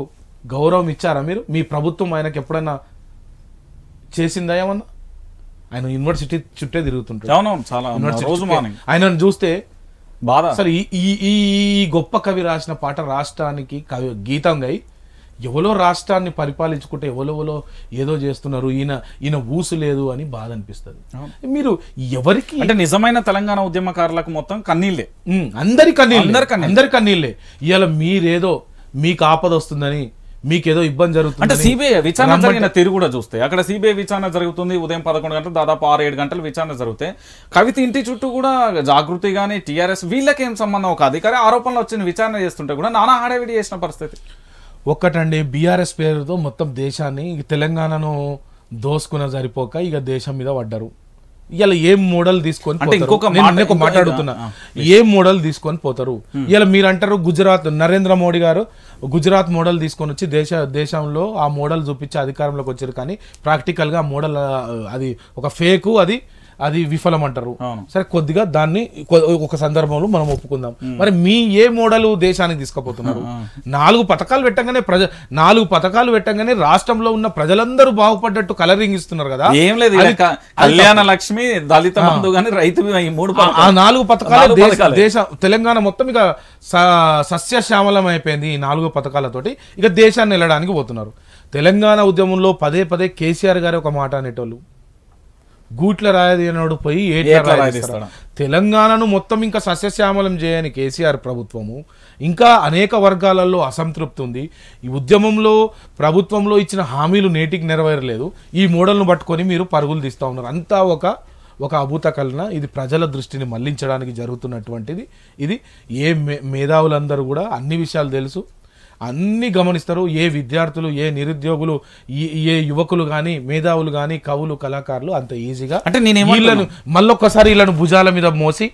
గౌరవం ఇచ్చారా మీరు మీ ప్రభుత్వం ఆయనకు ఎప్పుడైనా చేసిందా ఏమన్నా ఆయన యూనివర్సిటీ చుట్టే తిరుగుతుంటారు ఆయనను చూస్తే బాధ అసలు ఈ ఈ గొప్ప కవి రాసిన పాట రాష్ట్రానికి కవి గీతంగా ఎవరో రాష్ట్రాన్ని పరిపాలించుకుంటే ఎవరెవలో ఏదో చేస్తున్నారు ఈయన ఈయన ఊసు లేదు అని బాధ అనిపిస్తుంది మీరు ఎవరికి అంటే నిజమైన తెలంగాణ ఉద్యమకారులకు మొత్తం కన్నీళ్ళే అందరి కన్నీళ్ళు అందరి అందరి కన్నీళ్ళే ఇవాళ మీరేదో మీకు ఆపద వస్తుందని మీకేదో ఇబ్బంది జరుగుతుంది అంటే సిబిఐ విచారణ జరిగిన తీరు కూడా చూస్తే అక్కడ సిబిఐ విచారణ జరుగుతుంది ఉదయం పదకొండు గంటలు దాదాపు ఆరు ఏడు గంటలు విచారణ జరిగితే కవిత ఇంటి చుట్టూ కూడా జాగృతి కానీ టీఆర్ఎస్ వీళ్ళకేం సంబంధం ఒక అధికారి ఆరోపణలు వచ్చిన విచారణ చేస్తుంటే కూడా నానా హడావిడి చేసిన పరిస్థితి ఒక్కటండి బీఆర్ఎస్ పేరుతో మొత్తం దేశాన్ని ఇక తెలంగాణను దోసుకున్న సరిపోక ఇక దేశం మీద పడ్డరు ఇలా ఏం మోడల్ తీసుకొని మాట్లాడుతున్నా ఏం మోడల్ తీసుకొని పోతారు hmm. ఇలా మీరు అంటారు గుజరాత్ నరేంద్ర మోడీ గారు గుజరాత్ మోడల్ తీసుకొని వచ్చి దేశ దేశంలో ఆ మోడల్ చూపించి అధికారంలోకి వచ్చారు కానీ ప్రాక్టికల్గా ఆ మోడల్ అది ఒక ఫేకు అది అది విఫలం అంటారు సరే కొద్దిగా దాన్ని ఒక సందర్భంలో మనం ఒప్పుకుందాం మరి మీ ఏ మోడల్ దేశానికి తీసుకుపోతున్నారు నాలుగు పథకాలు పెట్టగానే ప్రజ నాలుగు పథకాలు పెట్టగానే రాష్ట్రంలో ఉన్న ప్రజలందరూ బాగుపడ్డట్టు కలరింగ్ ఇస్తున్నారు కదా ఏం లేదు కళ్యాణ లక్ష్మి దళిత బంధు కానీ రైతు మూడు ఆ నాలుగు పథకాలు దేశ తెలంగాణ మొత్తం ఇక సస్యశ్యామలం అయిపోయింది ఈ నాలుగు పథకాలతోటి ఇక దేశాన్ని వెళ్ళడానికి పోతున్నారు తెలంగాణ ఉద్యమంలో పదే పదే కేసీఆర్ గారు ఒక మాట అనేటోళ్ళు గూట్ల రాయదీనోడు పోయి తెలంగాణను మొత్తం ఇంకా సస్యశ్యామలం చేయని కేసీఆర్ ప్రభుత్వము ఇంకా అనేక వర్గాలలో అసంతృప్తి ఉంది ఈ ఉద్యమంలో ప్రభుత్వంలో ఇచ్చిన హామీలు నేటికి నెరవేరలేదు ఈ మోడల్ను పట్టుకొని మీరు పరుగులు తీస్తూ ఉన్నారు అంతా ఒక ఒక అభూత కలన ఇది ప్రజల దృష్టిని మళ్లించడానికి జరుగుతున్నటువంటిది ఇది ఏ మేధావులందరూ కూడా అన్ని విషయాలు తెలుసు అన్నీ గమనిస్తారు ఏ విద్యార్థులు ఏ నిరుద్యోగులు ఏ యువకులు కానీ మేధావులు కానీ కవులు కళాకారులు అంత ఈజీగా అంటే నేను వీళ్ళను మళ్ళొక్కసారి వీళ్ళను భుజాల మీద మోసి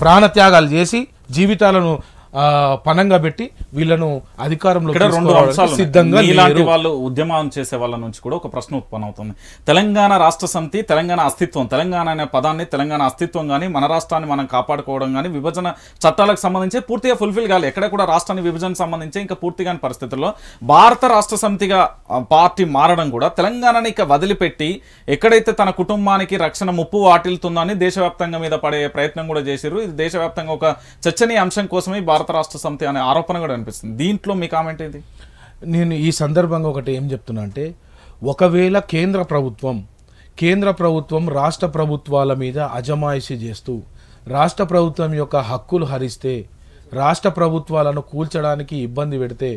ప్రాణత్యాగాలు చేసి జీవితాలను పనంగా పెట్టి వీళ్ళను అధికారంలో సిద్ధంగా ఇలాంటి వాళ్ళు ఉద్యమం చేసే వాళ్ళ నుంచి కూడా ఒక ప్రశ్న ఉత్పన్న అవుతుంది తెలంగాణ రాష్ట్ర సమితి తెలంగాణ అస్తిత్వం తెలంగాణ అనే పదాన్ని తెలంగాణ అస్తిత్వం కానీ మన రాష్ట్రాన్ని మనం కాపాడుకోవడం కానీ విభజన చట్టాలకు సంబంధించి పూర్తిగా ఫుల్ఫిల్ కాలేదు ఎక్కడ కూడా రాష్ట్రాన్ని విభజన సంబంధించి ఇంకా పూర్తిగాని పరిస్థితుల్లో భారత రాష్ట్ర సమితిగా పార్టీ మారడం కూడా తెలంగాణని ఇక వదిలిపెట్టి ఎక్కడైతే తన కుటుంబానికి రక్షణ ముప్పు వాటిల్తుందని దేశవ్యాప్తంగా మీద పడే ప్రయత్నం కూడా చేశారు ఇది దేశవ్యాప్తంగా ఒక చర్చనీయ అంశం కోసమే భారత రాష్ట్ర సమితి అనే ఆరోపణ కూడా అనిపిస్తుంది దీంట్లో మీ కామెంట్ ఏంటి నేను ఈ సందర్భంగా ఒకటి ఏం చెప్తున్నా అంటే ఒకవేళ కేంద్ర ప్రభుత్వం కేంద్ర ప్రభుత్వం రాష్ట్ర ప్రభుత్వాల మీద అజమాయిషి చేస్తూ రాష్ట్ర ప్రభుత్వం యొక్క హక్కులు హరిస్తే రాష్ట్ర ప్రభుత్వాలను కూల్చడానికి ఇబ్బంది పెడితే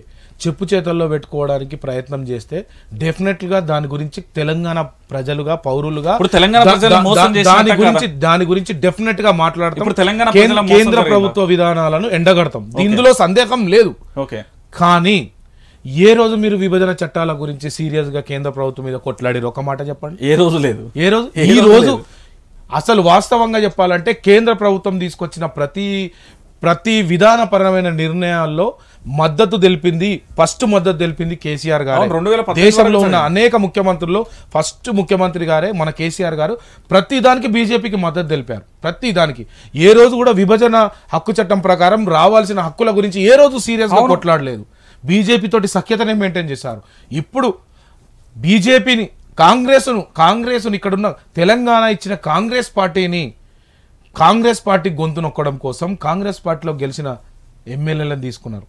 చెప్పు చేతల్లో పెట్టుకోవడానికి ప్రయత్నం చేస్తే డెఫినెట్ గా దాని గురించి తెలంగాణ ప్రజలుగా పౌరులుగా దాని గురించి దాని గురించి డెఫినెట్ గా మాట్లాడతాం కేంద్ర ప్రభుత్వ విధానాలను ఎండగడతాం ఇందులో సందేహం లేదు కానీ ఏ రోజు మీరు విభజన చట్టాల గురించి సీరియస్ గా కేంద్ర ప్రభుత్వం మీద కొట్లాడి ఒక మాట చెప్పండి ఏ రోజు లేదు ఏ రోజు ఈ రోజు అసలు వాస్తవంగా చెప్పాలంటే కేంద్ర ప్రభుత్వం తీసుకొచ్చిన ప్రతి ప్రతి విధానపరమైన నిర్ణయాల్లో మద్దతు తెలిపింది ఫస్ట్ మద్దతు తెలిపింది కేసీఆర్ గారు రెండు వేల దేశంలో ఉన్న అనేక ముఖ్యమంత్రుల్లో ఫస్ట్ ముఖ్యమంత్రి గారే మన కేసీఆర్ గారు ప్రతి దానికి బీజేపీకి మద్దతు తెలిపారు ప్రతి దానికి ఏ రోజు కూడా విభజన హక్కు చట్టం ప్రకారం రావాల్సిన హక్కుల గురించి ఏ రోజు సీరియస్గా కొట్లాడలేదు బీజేపీతోటి సఖ్యతనే మెయింటైన్ చేశారు ఇప్పుడు బీజేపీని కాంగ్రెస్ను కాంగ్రెస్ను ఇక్కడున్న తెలంగాణ ఇచ్చిన కాంగ్రెస్ పార్టీని కాంగ్రెస్ పార్టీ గొంతు నొక్కడం కోసం కాంగ్రెస్ పార్టీలో గెలిచిన ఎమ్మెల్యేలను తీసుకున్నారు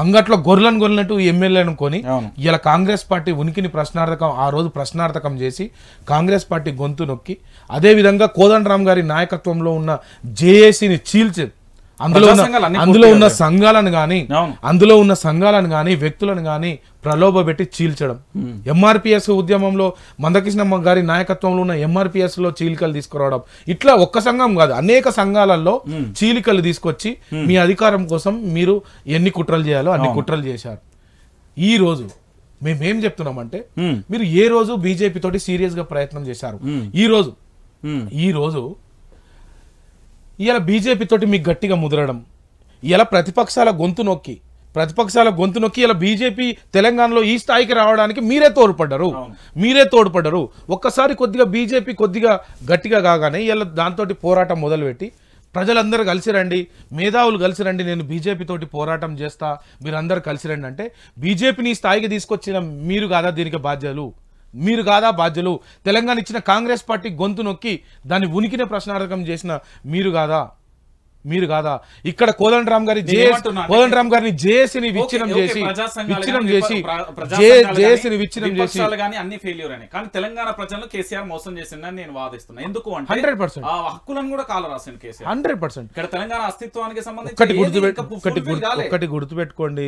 అంగట్లో గొర్రెలను గొర్రెనట్టు ఎమ్మెల్యేను కొని ఇలా కాంగ్రెస్ పార్టీ ఉనికిని ప్రశ్నార్థకం ఆ రోజు ప్రశ్నార్థకం చేసి కాంగ్రెస్ పార్టీ గొంతు నొక్కి అదేవిధంగా కోదండరామ్ గారి నాయకత్వంలో ఉన్న జేఏసీని చీల్చి అందులో అందులో ఉన్న సంఘాలను కానీ అందులో ఉన్న సంఘాలను కానీ వ్యక్తులను కానీ ప్రలోభ పెట్టి చీల్చడం ఎంఆర్పిఎస్ ఉద్యమంలో మందకృష్ణ గారి నాయకత్వంలో ఉన్న ఎంఆర్పిఎస్ లో చీలికలు తీసుకురావడం ఇట్లా ఒక్క సంఘం కాదు అనేక సంఘాలలో చీలికలు తీసుకొచ్చి మీ అధికారం కోసం మీరు ఎన్ని కుట్రలు చేయాలో అన్ని కుట్రలు చేశారు ఈ రోజు మేమేం చెప్తున్నామంటే మీరు ఏ రోజు బీజేపీ తోటి సీరియస్ గా ప్రయత్నం చేశారు ఈ రోజు ఈ రోజు ఇలా బీజేపీతోటి మీకు గట్టిగా ముదరడం ఇలా ప్రతిపక్షాల గొంతు నొక్కి ప్రతిపక్షాల గొంతు నొక్కి ఇలా బీజేపీ తెలంగాణలో ఈ స్థాయికి రావడానికి మీరే తోడ్పడ్డరు మీరే తోడ్పడ్డరు ఒక్కసారి కొద్దిగా బీజేపీ కొద్దిగా గట్టిగా కాగానే ఇలా దాంతో పోరాటం మొదలుపెట్టి ప్రజలందరూ కలిసి రండి మేధావులు కలిసి రండి నేను బీజేపీతోటి పోరాటం చేస్తా మీరందరూ కలిసి రండి అంటే బీజేపీని స్థాయికి తీసుకొచ్చిన మీరు కాదా దీనికి బాధ్యతలు మీరు కాదా బాధ్యులు తెలంగాణ ఇచ్చిన కాంగ్రెస్ పార్టీ గొంతు నొక్కి దాన్ని ఉనికిన ప్రశ్నార్థకం చేసిన మీరు కాదా మీరు కాదా ఇక్కడ కోదండ రామ్ గారి కోదండ రామ్ గారిని జేఏసీని విచ్ఛిన్నం చేసి విచ్ఛిన్నం చేసి జేఏసీని విచ్ఛిన్నం చేసి అన్ని ఫెయిల్యూర్ అని కానీ తెలంగాణ ప్రజలను కేసీఆర్ మోసం చేసిందని నేను వాదిస్తున్నా ఎందుకు హండ్రెడ్ పర్సెంట్ హక్కులను కూడా కాల రాసింది కేసీఆర్ హండ్రెడ్ పర్సెంట్ ఇక్కడ తెలంగాణ అస్తిత్వానికి సంబంధించి ఒకటి గుర్తుపెట్టుకోండి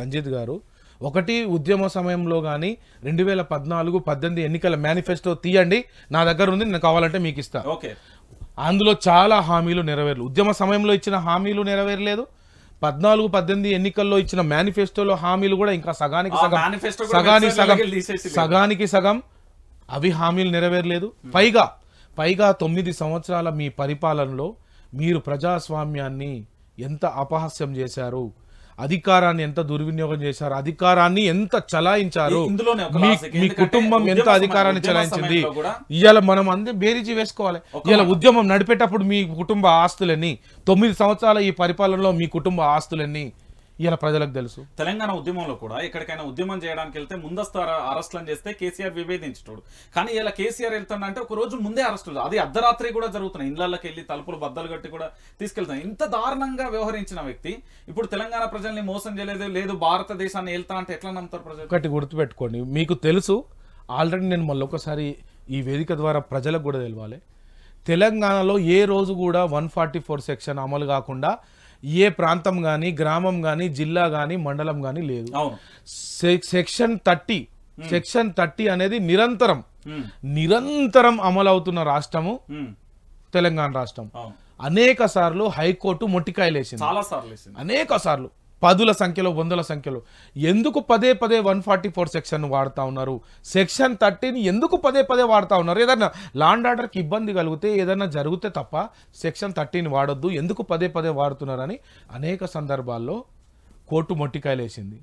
రంజిత్ గారు ఒకటి ఉద్యమ సమయంలో కానీ రెండు వేల పద్నాలుగు పద్దెనిమిది ఎన్నికల మేనిఫెస్టో తీయండి నా దగ్గర ఉంది నేను కావాలంటే మీకు ఇస్తాను ఓకే అందులో చాలా హామీలు నెరవేరు ఉద్యమ సమయంలో ఇచ్చిన హామీలు నెరవేరలేదు పద్నాలుగు పద్దెనిమిది ఎన్నికల్లో ఇచ్చిన మేనిఫెస్టోలో హామీలు కూడా ఇంకా సగానికి సగం సగానికి సగం సగానికి సగం అవి హామీలు నెరవేరలేదు పైగా పైగా తొమ్మిది సంవత్సరాల మీ పరిపాలనలో మీరు ప్రజాస్వామ్యాన్ని ఎంత అపహాస్యం చేశారు అధికారాన్ని ఎంత దుర్వినియోగం చేశారు అధికారాన్ని ఎంత చలాయించారు మీ కుటుంబం ఎంత అధికారాన్ని చలాయించింది ఇవాళ మనం అందరి బేరీజీ వేసుకోవాలి ఇవాళ ఉద్యమం నడిపేటప్పుడు మీ కుటుంబ ఆస్తులన్నీ తొమ్మిది సంవత్సరాల ఈ పరిపాలనలో మీ కుటుంబ ఆస్తులన్నీ ఇలా ప్రజలకు తెలుసు తెలంగాణ ఉద్యమంలో కూడా ఎక్కడికైనా ఉద్యమం చేయడానికి వెళ్తే ముందస్తు అరెస్టులను చేస్తే కేసీఆర్ విభేదించడు కానీ ఇలా కేసీఆర్ వెళ్తుండే ఒక రోజు ముందే అరెస్టులు అది అర్ధరాత్రి కూడా జరుగుతున్నాయి ఇళ్లకి వెళ్ళి తలుపులు బద్దలు కట్టి కూడా తీసుకెళ్తాయి ఇంత దారుణంగా వ్యవహరించిన వ్యక్తి ఇప్పుడు తెలంగాణ ప్రజల్ని మోసం చేయలేదు లేదు భారతదేశాన్ని వెళ్తా అంటే ఎట్లా నమ్ముతారు ప్రజలు ఒకటి గుర్తుపెట్టుకోండి మీకు తెలుసు ఆల్రెడీ నేను మళ్ళీ ఒకసారి ఈ వేదిక ద్వారా ప్రజలకు కూడా తెలవాలి తెలంగాణలో ఏ రోజు కూడా వన్ ఫార్టీ ఫోర్ సెక్షన్ అమలు కాకుండా ఏ ప్రాంతం కానీ గ్రామం కానీ జిల్లా కానీ మండలం కానీ లేదు సెక్షన్ థర్టీ సెక్షన్ థర్టీ అనేది నిరంతరం నిరంతరం అమలవుతున్న రాష్ట్రము తెలంగాణ రాష్ట్రం అనేక సార్లు హైకోర్టు మొట్టికాయలేసింది అనేక సార్లు పదుల సంఖ్యలో వందల సంఖ్యలో ఎందుకు పదే పదే వన్ ఫార్టీ ఫోర్ సెక్షన్ వాడుతూ ఉన్నారు సెక్షన్ థర్టీని ఎందుకు పదే పదే వాడుతూ ఉన్నారు ఏదన్నా లాండ్ ఆర్డర్కి ఇబ్బంది కలిగితే ఏదన్నా జరిగితే తప్ప సెక్షన్ థర్టీని వాడొద్దు ఎందుకు పదే పదే వాడుతున్నారని అనేక సందర్భాల్లో కోర్టు మొట్టికాయలేసింది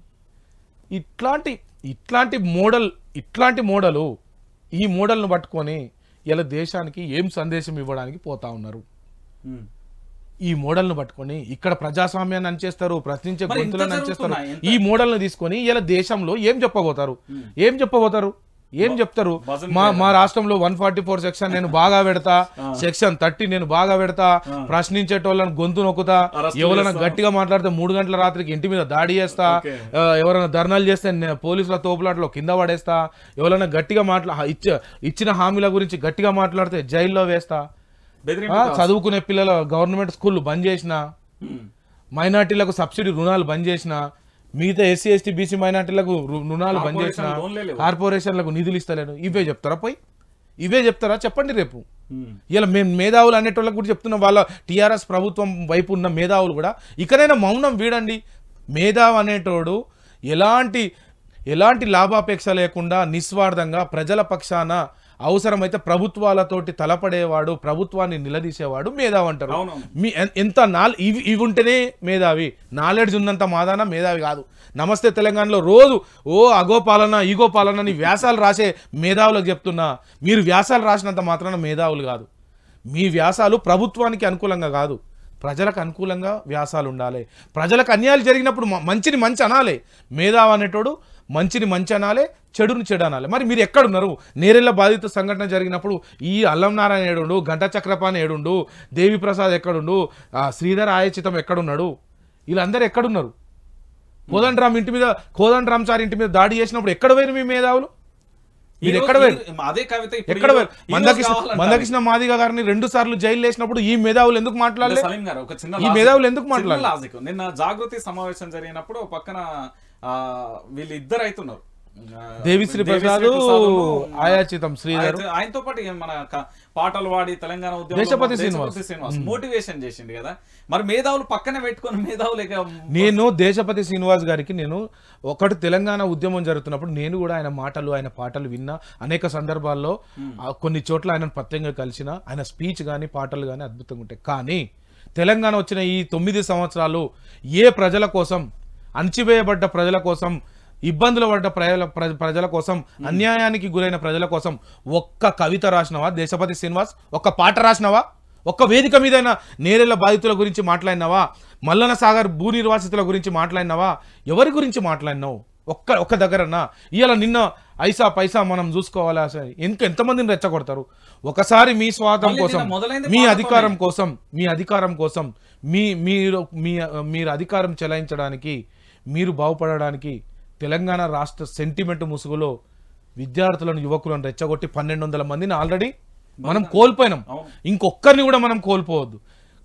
ఇట్లాంటి ఇట్లాంటి మోడల్ ఇట్లాంటి మోడలు ఈ మోడల్ను పట్టుకొని ఇలా దేశానికి ఏం సందేశం ఇవ్వడానికి పోతా ఉన్నారు ఈ మోడల్ను పట్టుకొని ఇక్కడ ప్రజాస్వామ్యాన్ని అంచేస్తారు ప్రశ్నించే గొంతులను అంచేస్తారు ఈ మోడల్ను తీసుకొని ఇలా దేశంలో ఏం చెప్పబోతారు ఏం చెప్పబోతారు ఏం చెప్తారు మా మా రాష్ట్రంలో వన్ ఫార్టీ ఫోర్ సెక్షన్ నేను బాగా పెడతా సెక్షన్ థర్టీ నేను బాగా పెడతా ప్రశ్నించేటోళ్ళని గొంతు నొక్కుతా ఎవరైనా గట్టిగా మాట్లాడితే మూడు గంటల రాత్రికి ఇంటి మీద దాడి చేస్తా ఎవరైనా ధర్నాలు చేస్తే నేను పోలీసుల తోపులాట్లో కింద పడేస్తా ఎవరైనా గట్టిగా మాట్లా ఇచ్చిన హామీల గురించి గట్టిగా మాట్లాడితే జైల్లో వేస్తా చదువుకునే పిల్లల గవర్నమెంట్ స్కూల్ బంద్ చేసిన మైనార్టీలకు సబ్సిడీ రుణాలు బంద్ చేసిన మిగతా ఎస్సీ ఎస్టీ బీసీ మైనార్టీలకు రుణాలు బంద్ చేసిన కార్పొరేషన్లకు నిధులు ఇస్తలేను ఇవే చెప్తారా పోయి ఇవే చెప్తారా చెప్పండి రేపు ఇలా మేము మేధావులు అనేటోళ్ళకి కూడా చెప్తున్నాం వాళ్ళ టీఆర్ఎస్ ప్రభుత్వం వైపు ఉన్న మేధావులు కూడా ఇక్కడైనా మౌనం వీడండి మేధావు అనేటోడు ఎలాంటి ఎలాంటి లాభాపేక్ష లేకుండా నిస్వార్థంగా ప్రజల పక్షాన అవసరమైతే ప్రభుత్వాలతోటి తలపడేవాడు ప్రభుత్వాన్ని నిలదీసేవాడు మేధావి అంటారు మీ ఎంత నాల్ ఇవి ఇవి ఉంటేనే మేధావి నాలెడ్జ్ ఉన్నంత మాదాన మేధావి కాదు నమస్తే తెలంగాణలో రోజు ఓ అగో పాలన ఈగో పాలన అని వ్యాసాలు రాసే మేధావులకు చెప్తున్నా మీరు వ్యాసాలు రాసినంత మాత్రాన మేధావులు కాదు మీ వ్యాసాలు ప్రభుత్వానికి అనుకూలంగా కాదు ప్రజలకు అనుకూలంగా వ్యాసాలు ఉండాలి ప్రజలకు అన్యాయాలు జరిగినప్పుడు మంచిని మంచి అనాలి మేధావు అనేటోడు మంచిని మంచి అనాలే చెడుని చెడు అనాలి మరి మీరు ఎక్కడున్నారు నేరెళ్ళ బాధిత సంఘటన జరిగినప్పుడు ఈ అల్లం నారాయణ ఏడుండు గంట చక్రపాణి ఏడుండు దేవిప్రసాద్ ఎక్కడుండు శ్రీధర్ ఆయచితం ఎక్కడున్నాడు వీళ్ళందరూ ఎక్కడున్నారు కోదన్ రామ్ ఇంటి మీద రామ్ సార్ ఇంటి మీద దాడి చేసినప్పుడు ఎక్కడ పోయిన మీ మేధావులు ఎక్కడ ఎక్కడ మందకృష్ణ మందకృష్ణ మాదిగ గారిని రెండు సార్లు జైలు వేసినప్పుడు ఈ మేధావులు ఎందుకు మాట్లాడలేదు ఈ మేధావులు ఎందుకు మాట్లాడలేదు నిన్న జాగృతి సమావేశం జరిగినప్పుడు పక్కన వీళ్ళిద్దరు అవుతున్నారు దేవిశ్రీ ప్రసాద్ ఆయాచితం శ్రీధర్ ఆయనతో పాటు మన పాటలు వాడి తెలంగాణ దేశపతి శ్రీనివాస్ మోటివేషన్ చేసింది కదా మరి మేధావులు పక్కన పెట్టుకుని మేధావులు నేను దేశపతి శ్రీనివాస్ గారికి నేను ఒకటి తెలంగాణ ఉద్యమం జరుగుతున్నప్పుడు నేను కూడా ఆయన మాటలు ఆయన పాటలు విన్నా అనేక సందర్భాల్లో కొన్ని చోట్ల ఆయన ప్రత్యేకంగా కలిసిన ఆయన స్పీచ్ కానీ పాటలు కానీ అద్భుతంగా ఉంటాయి కానీ తెలంగాణ వచ్చిన ఈ తొమ్మిది సంవత్సరాలు ఏ ప్రజల కోసం అణచివేయబడ్డ ప్రజల కోసం ఇబ్బందులు పడ్డ ప్రజల ప్రజల కోసం అన్యాయానికి గురైన ప్రజల కోసం ఒక్క కవిత రాసినవా దేశపతి శ్రీనివాస్ ఒక్క పాట రాసినవా ఒక్క వేదిక మీదైనా నేరేళ్ల బాధితుల గురించి మాట్లాడినవా మల్లన సాగర్ భూ నిర్వాసితుల గురించి మాట్లాడినవా ఎవరి గురించి మాట్లాడినావు ఒక్క ఒక్క దగ్గరన్నా ఇవాళ నిన్న ఐసా పైసా మనం చూసుకోవాలా సరే ఎందుకు ఎంతమందిని రెచ్చగొడతారు ఒకసారి మీ స్వాతం కోసం మీ అధికారం కోసం మీ అధికారం కోసం మీ మీరు మీ మీరు అధికారం చెలాయించడానికి మీరు బాగుపడడానికి తెలంగాణ రాష్ట్ర సెంటిమెంట్ ముసుగులో విద్యార్థులను యువకులను రెచ్చగొట్టి పన్నెండు వందల మందిని ఆల్రెడీ మనం కోల్పోయినాం ఇంకొక్కరిని కూడా మనం కోల్పోవద్దు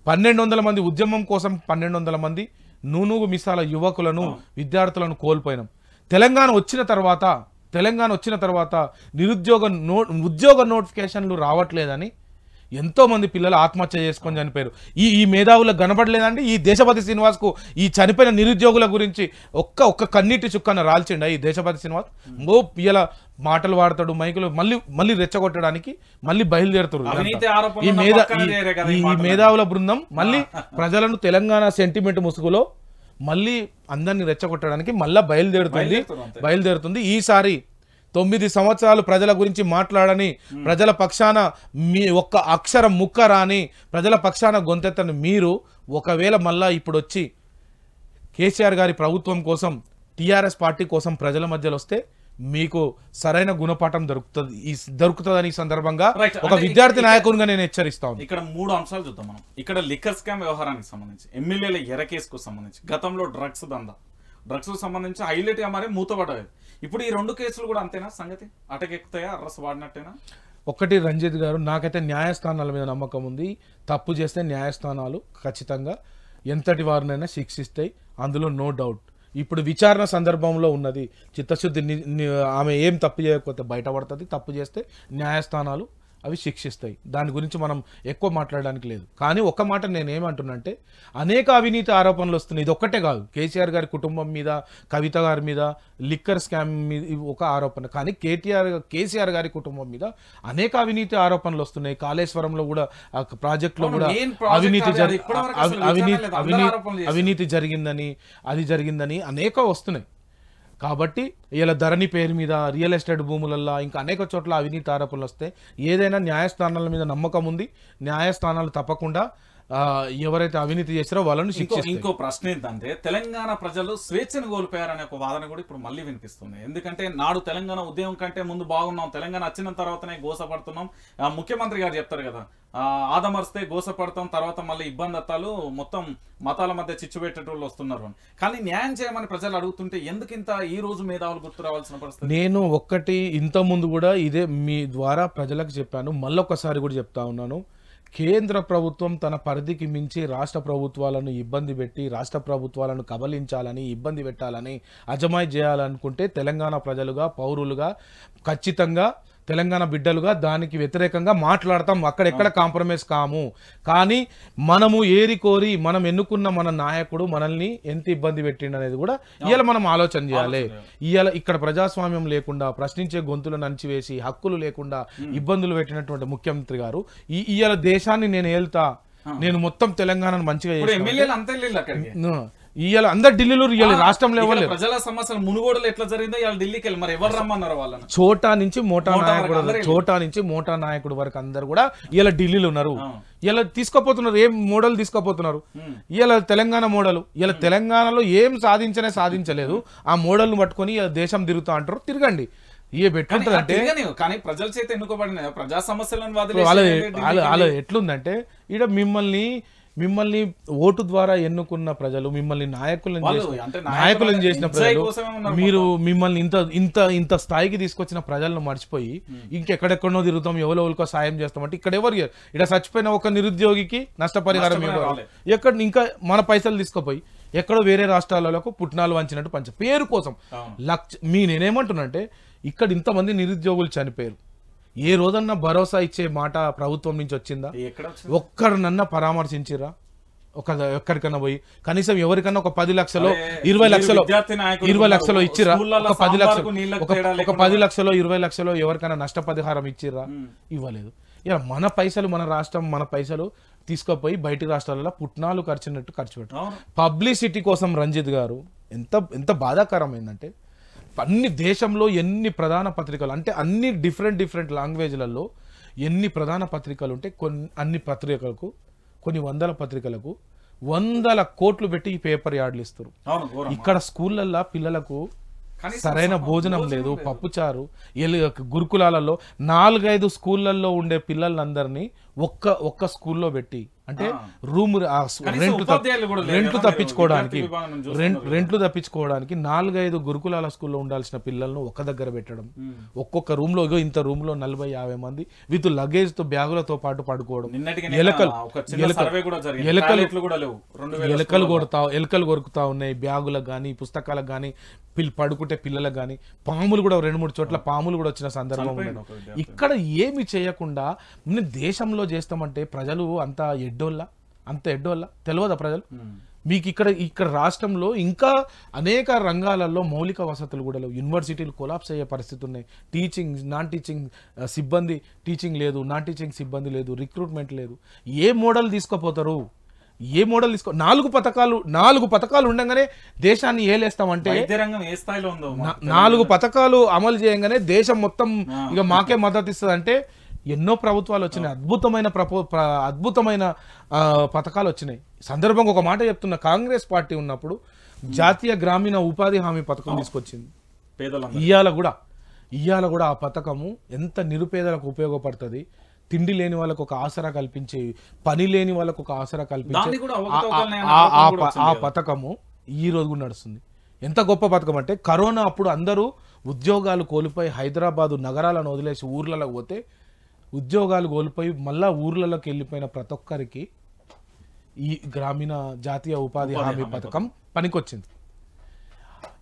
పన్నెండు వందల మంది ఉద్యమం కోసం పన్నెండు వందల మంది నూనూగు మిసాల యువకులను విద్యార్థులను కోల్పోయినాం తెలంగాణ వచ్చిన తర్వాత తెలంగాణ వచ్చిన తర్వాత నిరుద్యోగ నో ఉద్యోగ నోటిఫికేషన్లు రావట్లేదని ఎంతోమంది పిల్లలు ఆత్మహత్య చేసుకొని చనిపోయారు ఈ ఈ మేధావులకు కనబడలేదండి ఈ దేశపతి శ్రీనివాస్కు ఈ చనిపోయిన నిరుద్యోగుల గురించి ఒక్క ఒక్క కన్నీటి చుక్కన రాల్చిండ ఈ దేశపతి శ్రీనివాస్ మో ఇలా మాటలు వాడతాడు మైకులు మళ్ళీ మళ్ళీ రెచ్చగొట్టడానికి మళ్ళీ బయలుదేరుతారు ఈ మేధా ఈ మేధావుల బృందం మళ్ళీ ప్రజలను తెలంగాణ సెంటిమెంట్ ముసుగులో మళ్ళీ అందరిని రెచ్చగొట్టడానికి మళ్ళీ బయలుదేరుతుంది బయలుదేరుతుంది ఈసారి తొమ్మిది సంవత్సరాలు ప్రజల గురించి మాట్లాడని ప్రజల పక్షాన మీ ఒక్క అక్షరం ముక్క రాని ప్రజల పక్షాన గొంతెత్తని మీరు ఒకవేళ మళ్ళా ఇప్పుడు వచ్చి కేసీఆర్ గారి ప్రభుత్వం కోసం టీఆర్ఎస్ పార్టీ కోసం ప్రజల మధ్యలో వస్తే మీకు సరైన గుణపాఠం దొరుకుతుంది ఈ దొరుకుతుందని సందర్భంగా ఒక విద్యార్థి నాయకునిగా నేను హెచ్చరిస్తాను ఇక్కడ మూడు అంశాలు చూద్దాం మనం ఇక్కడ లిక్కర్ స్కామ్ వ్యవహారానికి సంబంధించి ఎమ్మెల్యేల కేసుకు సంబంధించి గతంలో డ్రగ్స్ దందా డ్రగ్స్ సంబంధించి హైలైట్గా మరి మూతపడలేదు ఇప్పుడు ఈ రెండు కేసులు కూడా అంతేనా సంగతి అటకెక్కుతాయా అర్రస్ వాడినట్టేనా ఒకటి రంజిత్ గారు నాకైతే న్యాయస్థానాల మీద నమ్మకం ఉంది తప్పు చేస్తే న్యాయస్థానాలు ఖచ్చితంగా ఎంతటి వారినైనా శిక్షిస్తాయి అందులో నో డౌట్ ఇప్పుడు విచారణ సందర్భంలో ఉన్నది చిత్తశుద్ధి ఆమె ఏం తప్పు చేయకపోతే బయటపడుతుంది తప్పు చేస్తే న్యాయస్థానాలు అవి శిక్షిస్తాయి దాని గురించి మనం ఎక్కువ మాట్లాడడానికి లేదు కానీ ఒక మాట నేను ఏమంటున్నంటే అనేక అవినీతి ఆరోపణలు వస్తున్నాయి ఇది ఒక్కటే కాదు కేసీఆర్ గారి కుటుంబం మీద కవిత గారి మీద లిక్కర్ స్కామ్ మీద ఒక ఆరోపణ కానీ కేటీఆర్ కేసీఆర్ గారి కుటుంబం మీద అనేక అవినీతి ఆరోపణలు వస్తున్నాయి కాళేశ్వరంలో కూడా ప్రాజెక్టులో కూడా అవినీతి అవినీతి అవినీతి జరిగిందని అది జరిగిందని అనేక వస్తున్నాయి కాబట్టి ఇలా ధరణి పేరు మీద రియల్ ఎస్టేట్ భూములల్లో ఇంకా అనేక చోట్ల అవినీతి ఆరోపణలు వస్తే ఏదైనా న్యాయస్థానాల మీద నమ్మకం ఉంది న్యాయస్థానాలు తప్పకుండా ఎవరైతే అవినీతి చేశారో వాళ్ళని శిక్షిస్తారు ఇంకో ప్రశ్న ఏంటంటే తెలంగాణ ప్రజలు స్వేచ్ఛను కోల్పోయారనే ఒక వాదన కూడా ఇప్పుడు మళ్ళీ వినిపిస్తుంది ఎందుకంటే నాడు తెలంగాణ ఉద్యమం కంటే ముందు బాగున్నాం తెలంగాణ వచ్చిన తర్వాతనే గోసపడుతున్నాం ముఖ్యమంత్రి గారు చెప్తారు కదా ఆదమరిస్తే గోసపడతాం తర్వాత మళ్ళీ ఇబ్బంది అత్తాలు మొత్తం మతాల మధ్య చిచ్చు పెట్టేటోళ్ళు వస్తున్నారు కానీ న్యాయం చేయమని ప్రజలు అడుగుతుంటే ఎందుకు ఇంత ఈ రోజు మేధావులు గుర్తు రావాల్సిన పరిస్థితి నేను ఒక్కటి ఇంత ముందు కూడా ఇదే మీ ద్వారా ప్రజలకు చెప్పాను మళ్ళొకసారి కూడా చెప్తా ఉన్నాను కేంద్ర ప్రభుత్వం తన పరిధికి మించి రాష్ట్ర ప్రభుత్వాలను ఇబ్బంది పెట్టి రాష్ట్ర ప్రభుత్వాలను కబలించాలని ఇబ్బంది పెట్టాలని అజమాయి చేయాలనుకుంటే తెలంగాణ ప్రజలుగా పౌరులుగా ఖచ్చితంగా తెలంగాణ బిడ్డలుగా దానికి వ్యతిరేకంగా మాట్లాడతాం అక్కడెక్కడ కాంప్రమైజ్ కాము కానీ మనము ఏరి కోరి మనం ఎన్నుకున్న మన నాయకుడు మనల్ని ఎంత ఇబ్బంది పెట్టిండు అనేది కూడా ఇవాళ మనం ఆలోచన చేయాలి ఇవాళ ఇక్కడ ప్రజాస్వామ్యం లేకుండా ప్రశ్నించే గొంతులను అణిచివేసి హక్కులు లేకుండా ఇబ్బందులు పెట్టినటువంటి ముఖ్యమంత్రి గారు ఈ ఇవాళ దేశాన్ని నేను ఏళ్తా నేను మొత్తం తెలంగాణను మంచిగా ఇవాళ అందరు ఢిల్లీలో ఇవాళ రాష్ట్రంలో లెవెల్ ప్రజల సమస్యలు మునుగోడలు ఎట్లా జరిగిందో ఇవాళ ఢిల్లీకి వెళ్ళి మరి ఎవరు రమ్మన్నారు వాళ్ళని చోటా నుంచి మోటా నాయకుడు చోటా నుంచి మోటా నాయకుడు వరకు అందరు కూడా ఇవాళ ఢిల్లీలో ఉన్నారు ఇలా తీసుకోపోతున్నారు ఏం మోడల్ తీసుకోపోతున్నారు ఇలా తెలంగాణ మోడల్ ఇలా తెలంగాణలో ఏం సాధించనే సాధించలేదు ఆ మోడల్ను పట్టుకొని దేశం తిరుగుతా అంటారు తిరగండి ఏ పెట్టుకుంటారంటే కానీ ప్రజల చేత ఎన్నుకోబడిన ప్రజా సమస్యలను వాళ్ళు ఎట్లుందంటే ఇక్కడ మిమ్మల్ని మిమ్మల్ని ఓటు ద్వారా ఎన్నుకున్న ప్రజలు మిమ్మల్ని నాయకులను నాయకులను చేసిన ప్రజలు మీరు మిమ్మల్ని ఇంత ఇంత ఇంత స్థాయికి తీసుకొచ్చిన ప్రజలను మర్చిపోయి ఇంకెక్కడెక్కడో తిరుగుతాం ఎవరెవరికో సాయం చేస్తామంటే ఇక్కడ ఎవరు ఇక్కడ చచ్చిపోయిన ఒక నిరుద్యోగికి నష్టపరిహారం ఇవ్వాలి ఎక్కడ ఇంకా మన పైసలు తీసుకుపోయి ఎక్కడో వేరే రాష్ట్రాలలో పుట్నాలు వంచినట్టు పంచ పేరు కోసం లక్ష మీ నేనేమంటున్నా అంటే ఇక్కడ ఇంతమంది నిరుద్యోగులు చనిపోయారు ఏ రోజన్నా భరోసా ఇచ్చే మాట ప్రభుత్వం నుంచి వచ్చిందా ఒక్కరినన్నా పరామర్శించిరా ఒక ఎక్కడికన్నా పోయి కనీసం ఎవరికన్నా ఒక పది లక్షలో ఇరవై లక్షలు ఇరవై లక్షలో ఇచ్చిరా ఒక పది లక్షలు ఒక పది లక్షలో ఇరవై లక్షలో ఎవరికైనా నష్టపరిహారం ఇచ్చిరా ఇవ్వలేదు ఇక మన పైసలు మన రాష్ట్రం మన పైసలు తీసుకుపోయి బయటి రాష్ట్రాలలో పుట్నాలు ఖర్చున్నట్టు ఖర్చు పెట్టారు పబ్లిసిటీ కోసం రంజిత్ గారు ఎంత ఎంత బాధాకరమైందంటే అన్ని దేశంలో ఎన్ని ప్రధాన పత్రికలు అంటే అన్ని డిఫరెంట్ డిఫరెంట్ లాంగ్వేజ్లలో ఎన్ని ప్రధాన పత్రికలు ఉంటే కొన్ని అన్ని పత్రికలకు కొన్ని వందల పత్రికలకు వందల కోట్లు పెట్టి ఈ పేపర్ యార్డ్లు ఇస్తారు ఇక్కడ స్కూళ్ళల్లో పిల్లలకు సరైన భోజనం లేదు పప్పుచారు గురుకులాలలో నాలుగైదు స్కూళ్ళల్లో ఉండే పిల్లలందరినీ ఒక్క ఒక్క స్కూల్లో పెట్టి అంటే రూమ్ రెంట్లు రెంట్లు తప్పించుకోవడానికి రెంట్లు తప్పించుకోవడానికి నాలుగైదు గురుకులాల స్కూల్లో ఉండాల్సిన పిల్లలను ఒక్క దగ్గర పెట్టడం ఒక్కొక్క రూమ్ లో ఇంత రూమ్ లో నలభై యాభై మంది విత్ లగేజ్ తో బ్యాగులతో పాటు పడుకోవడం ఎలకలు ఎలకలు ఎలకలు కొడతా ఎలకలు కొరుకుతా ఉన్నాయి బ్యాగులకు కానీ పుస్తకాలకు కానీ పిల్ పడుకుంటే పిల్లలకు కానీ పాములు కూడా రెండు మూడు చోట్ల పాములు కూడా వచ్చిన సందర్భం ఇక్కడ ఏమి చేయకుండా దేశంలో చేస్తామంటే ప్రజలు అంతా ఎడ్డోళ్ళ అంత ఎడ్డోళ్ళ తెలియదా ప్రజలు మీకు ఇక్కడ ఇక్కడ రాష్ట్రంలో ఇంకా అనేక రంగాలలో మౌలిక వసతులు కూడా లేవు యూనివర్సిటీలు కొలాప్స్ అయ్యే పరిస్థితి ఉన్నాయి టీచింగ్ నాన్ టీచింగ్ సిబ్బంది టీచింగ్ లేదు నాన్ టీచింగ్ సిబ్బంది లేదు రిక్రూట్మెంట్ లేదు ఏ మోడల్ తీసుకోపోతారు ఏ మోడల్ తీసుకో నాలుగు పథకాలు నాలుగు పథకాలు ఉండగానే దేశాన్ని ఏలేస్తామంటే స్థాయిలో ఉందో నాలుగు పథకాలు అమలు చేయగానే దేశం మొత్తం ఇక మాకే మద్దతు ఇస్తుంది అంటే ఎన్నో ప్రభుత్వాలు వచ్చినాయి అద్భుతమైన ప్రపో అద్భుతమైన పథకాలు వచ్చినాయి సందర్భంగా ఒక మాట చెప్తున్న కాంగ్రెస్ పార్టీ ఉన్నప్పుడు జాతీయ గ్రామీణ ఉపాధి హామీ పథకం తీసుకొచ్చింది పేదల ఇయ్యాల కూడా ఇయ్యాల కూడా ఆ పథకము ఎంత నిరుపేదలకు ఉపయోగపడుతుంది తిండి లేని వాళ్ళకు ఒక ఆసరా కల్పించే పని లేని వాళ్ళకు ఒక ఆసరా కల్పించే ఆ పథకము ఈ రోజు నడుస్తుంది ఎంత గొప్ప పథకం అంటే కరోనా అప్పుడు అందరూ ఉద్యోగాలు కోల్పోయి హైదరాబాదు నగరాలను వదిలేసి ఊర్లలో పోతే ఉద్యోగాలు కోల్పోయి మళ్ళా ఊర్లలోకి వెళ్ళిపోయిన ప్రతి ఒక్కరికి ఈ గ్రామీణ జాతీయ ఉపాధి హామీ పథకం పనికొచ్చింది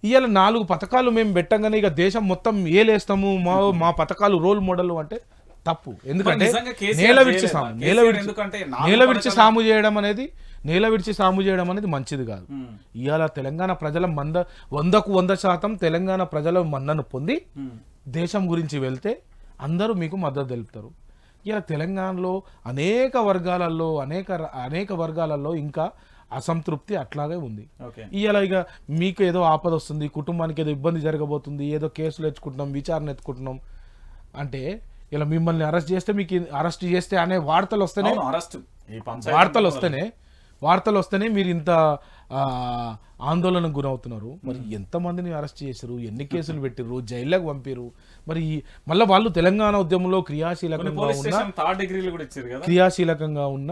ఇవాళ నాలుగు పథకాలు మేము పెట్టంగానే ఇక దేశం మొత్తం ఏలేస్తాము మా మా పథకాలు రోల్ మోడల్ అంటే తప్పు ఎందుకంటే నేల విడిచి సాము నేల విడిచి నేల విడిచి సాము చేయడం అనేది నేల విడిచి సాము చేయడం అనేది మంచిది కాదు ఇవాళ తెలంగాణ ప్రజల మంద వందకు వంద శాతం తెలంగాణ ప్రజల మన్నను పొంది దేశం గురించి వెళ్తే అందరూ మీకు మద్దతు తెలుపుతారు ఇలా తెలంగాణలో అనేక వర్గాలలో అనేక అనేక వర్గాలలో ఇంకా అసంతృప్తి అట్లాగే ఉంది ఇలా ఇక మీకు ఏదో ఆపద వస్తుంది కుటుంబానికి ఏదో ఇబ్బంది జరగబోతుంది ఏదో కేసులు ఎత్తుకుంటున్నాం విచారణ ఎత్తుకుంటున్నాం అంటే ఇలా మిమ్మల్ని అరెస్ట్ చేస్తే మీకు అరెస్ట్ చేస్తే అనే వార్తలు వస్తేనే అరెస్ట్ వార్తలు వస్తేనే వార్తలు వస్తేనే మీరు ఇంత ఆందోళనకు గురవుతున్నారు మరి ఎంతమందిని అరెస్ట్ చేశారు ఎన్ని కేసులు పెట్టారు జైల్లోకి పంపారు మరి మళ్ళీ వాళ్ళు తెలంగాణ ఉద్యమంలో క్రియాశీలకంగా ఉన్న క్రియాశీలకంగా ఉన్న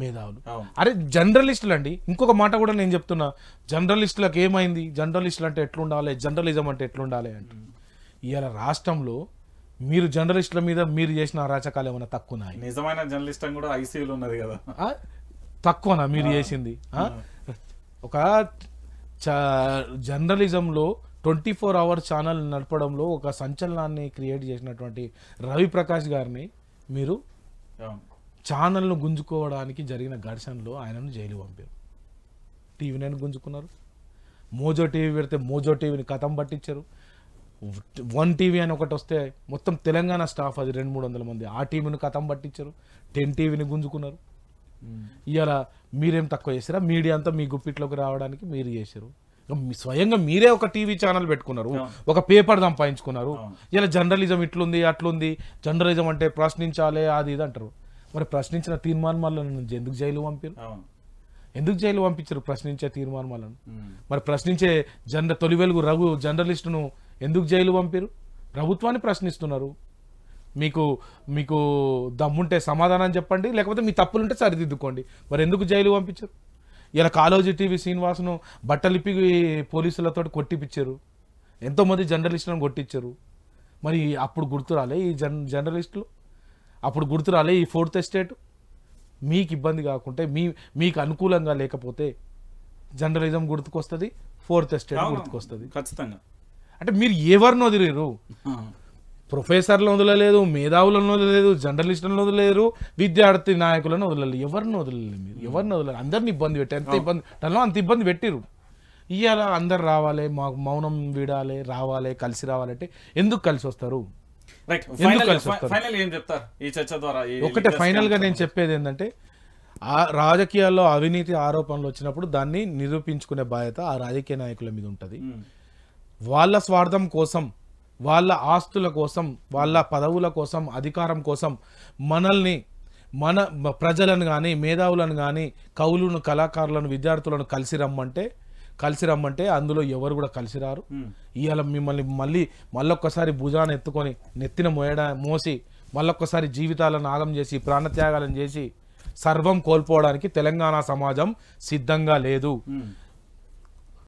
మేధావులు అరే జర్నలిస్టులు అండి ఇంకొక మాట కూడా నేను చెప్తున్నా జర్నలిస్టులకు ఏమైంది జర్నలిస్టులు అంటే ఎట్లుండాలి జర్నలిజం అంటే ఎట్లుండాలి అంటే ఇవాళ రాష్ట్రంలో మీరు జర్నలిస్టుల మీద మీరు చేసిన అరాచకాలు ఏమైనా తక్కువ నిజమైన జర్నలిస్ట్ కూడా ఐసీయూలో ఉన్నది కదా తక్కువనా మీరు చేసింది ఒక జర్నలిజంలో ట్వంటీ ఫోర్ అవర్ ఛానల్ నడపడంలో ఒక సంచలనాన్ని క్రియేట్ చేసినటువంటి రవి ప్రకాష్ గారిని మీరు ఛానల్ను గుంజుకోవడానికి జరిగిన ఘర్షణలో ఆయనను జైలు పంపారు టీవీ నేను గుంజుకున్నారు మోజో టీవీ పెడితే మోజో టీవీని కథం పట్టించారు వన్ టీవీ అని ఒకటి వస్తే మొత్తం తెలంగాణ స్టాఫ్ అది రెండు మూడు వందల మంది ఆ టీవీని కథం పట్టించారు టెన్ టీవీని గుంజుకున్నారు ఇవాళ మీరేం తక్కువ చేసారా మీడియా అంతా మీ గుప్పిట్లోకి రావడానికి మీరు చేశారు స్వయంగా మీరే ఒక టీవీ ఛానల్ పెట్టుకున్నారు ఒక పేపర్ సంపాదించుకున్నారు ఇలా జర్నలిజం ఇట్లుంది అట్లుంది జర్నలిజం అంటే ప్రశ్నించాలి అది ఇది అంటారు మరి ప్రశ్నించిన తీర్మానమాలను ఎందుకు జైలు పంపారు ఎందుకు జైలు పంపించారు ప్రశ్నించే తీర్మానమాలను మరి ప్రశ్నించే జర్న తొలి వెలుగు రఘు జర్నలిస్టును ఎందుకు జైలు పంపారు ప్రభుత్వాన్ని ప్రశ్నిస్తున్నారు మీకు మీకు దమ్ముంటే సమాధానం చెప్పండి లేకపోతే మీ తప్పులుంటే సరిదిద్దుకోండి మరి ఎందుకు జైలు పంపించారు ఇలా కాలోజీ టీవీ శ్రీనివాస్ను బట్టలిప్పి పోలీసులతో కొట్టిపించారు ఎంతోమంది జర్నలిస్టులను కొట్టించారు మరి అప్పుడు గుర్తురాలే ఈ జర్న జర్నలిస్టులు అప్పుడు గుర్తురాలే ఈ ఫోర్త్ ఎస్టేట్ మీకు ఇబ్బంది కాకుంటే మీ మీకు అనుకూలంగా లేకపోతే జర్నలిజం గుర్తుకొస్తుంది ఫోర్త్ ఎస్టేట్ గుర్తుకొస్తుంది ఖచ్చితంగా అంటే మీరు వదిలేరు ప్రొఫెసర్లను వదలలేదు మేధావులను వదలలేదు జర్నలిస్టులను వదలలేరు విద్యార్థి నాయకులను వదలలేదు ఎవరిని వదలలేదు మీరు ఎవరిని వదలలేదు అందరిని ఇబ్బంది పెట్టారు ఎంత ఇబ్బంది తనలో అంత ఇబ్బంది పెట్టిరు ఇవాళ అందరు రావాలి మాకు మౌనం వీడాలి రావాలి కలిసి రావాలంటే ఎందుకు కలిసి వస్తారు ఒకటే ఫైనల్ గా నేను చెప్పేది ఏంటంటే ఆ రాజకీయాల్లో అవినీతి ఆరోపణలు వచ్చినప్పుడు దాన్ని నిరూపించుకునే బాధ్యత ఆ రాజకీయ నాయకుల మీద ఉంటుంది hmm. వాళ్ళ స్వార్థం కోసం వాళ్ళ ఆస్తుల కోసం వాళ్ళ పదవుల కోసం అధికారం కోసం మనల్ని మన ప్రజలను కానీ మేధావులను కానీ కవులను కళాకారులను విద్యార్థులను కలిసి రమ్మంటే కలిసి రమ్మంటే అందులో ఎవరు కూడా కలిసి రారు ఇవాళ మిమ్మల్ని మళ్ళీ మళ్ళొక్కసారి భుజాన్ని ఎత్తుకొని నెత్తిన మోయడా మోసి మళ్ళొక్కసారి జీవితాలను ఆగం చేసి ప్రాణత్యాగాలను చేసి సర్వం కోల్పోవడానికి తెలంగాణ సమాజం సిద్ధంగా లేదు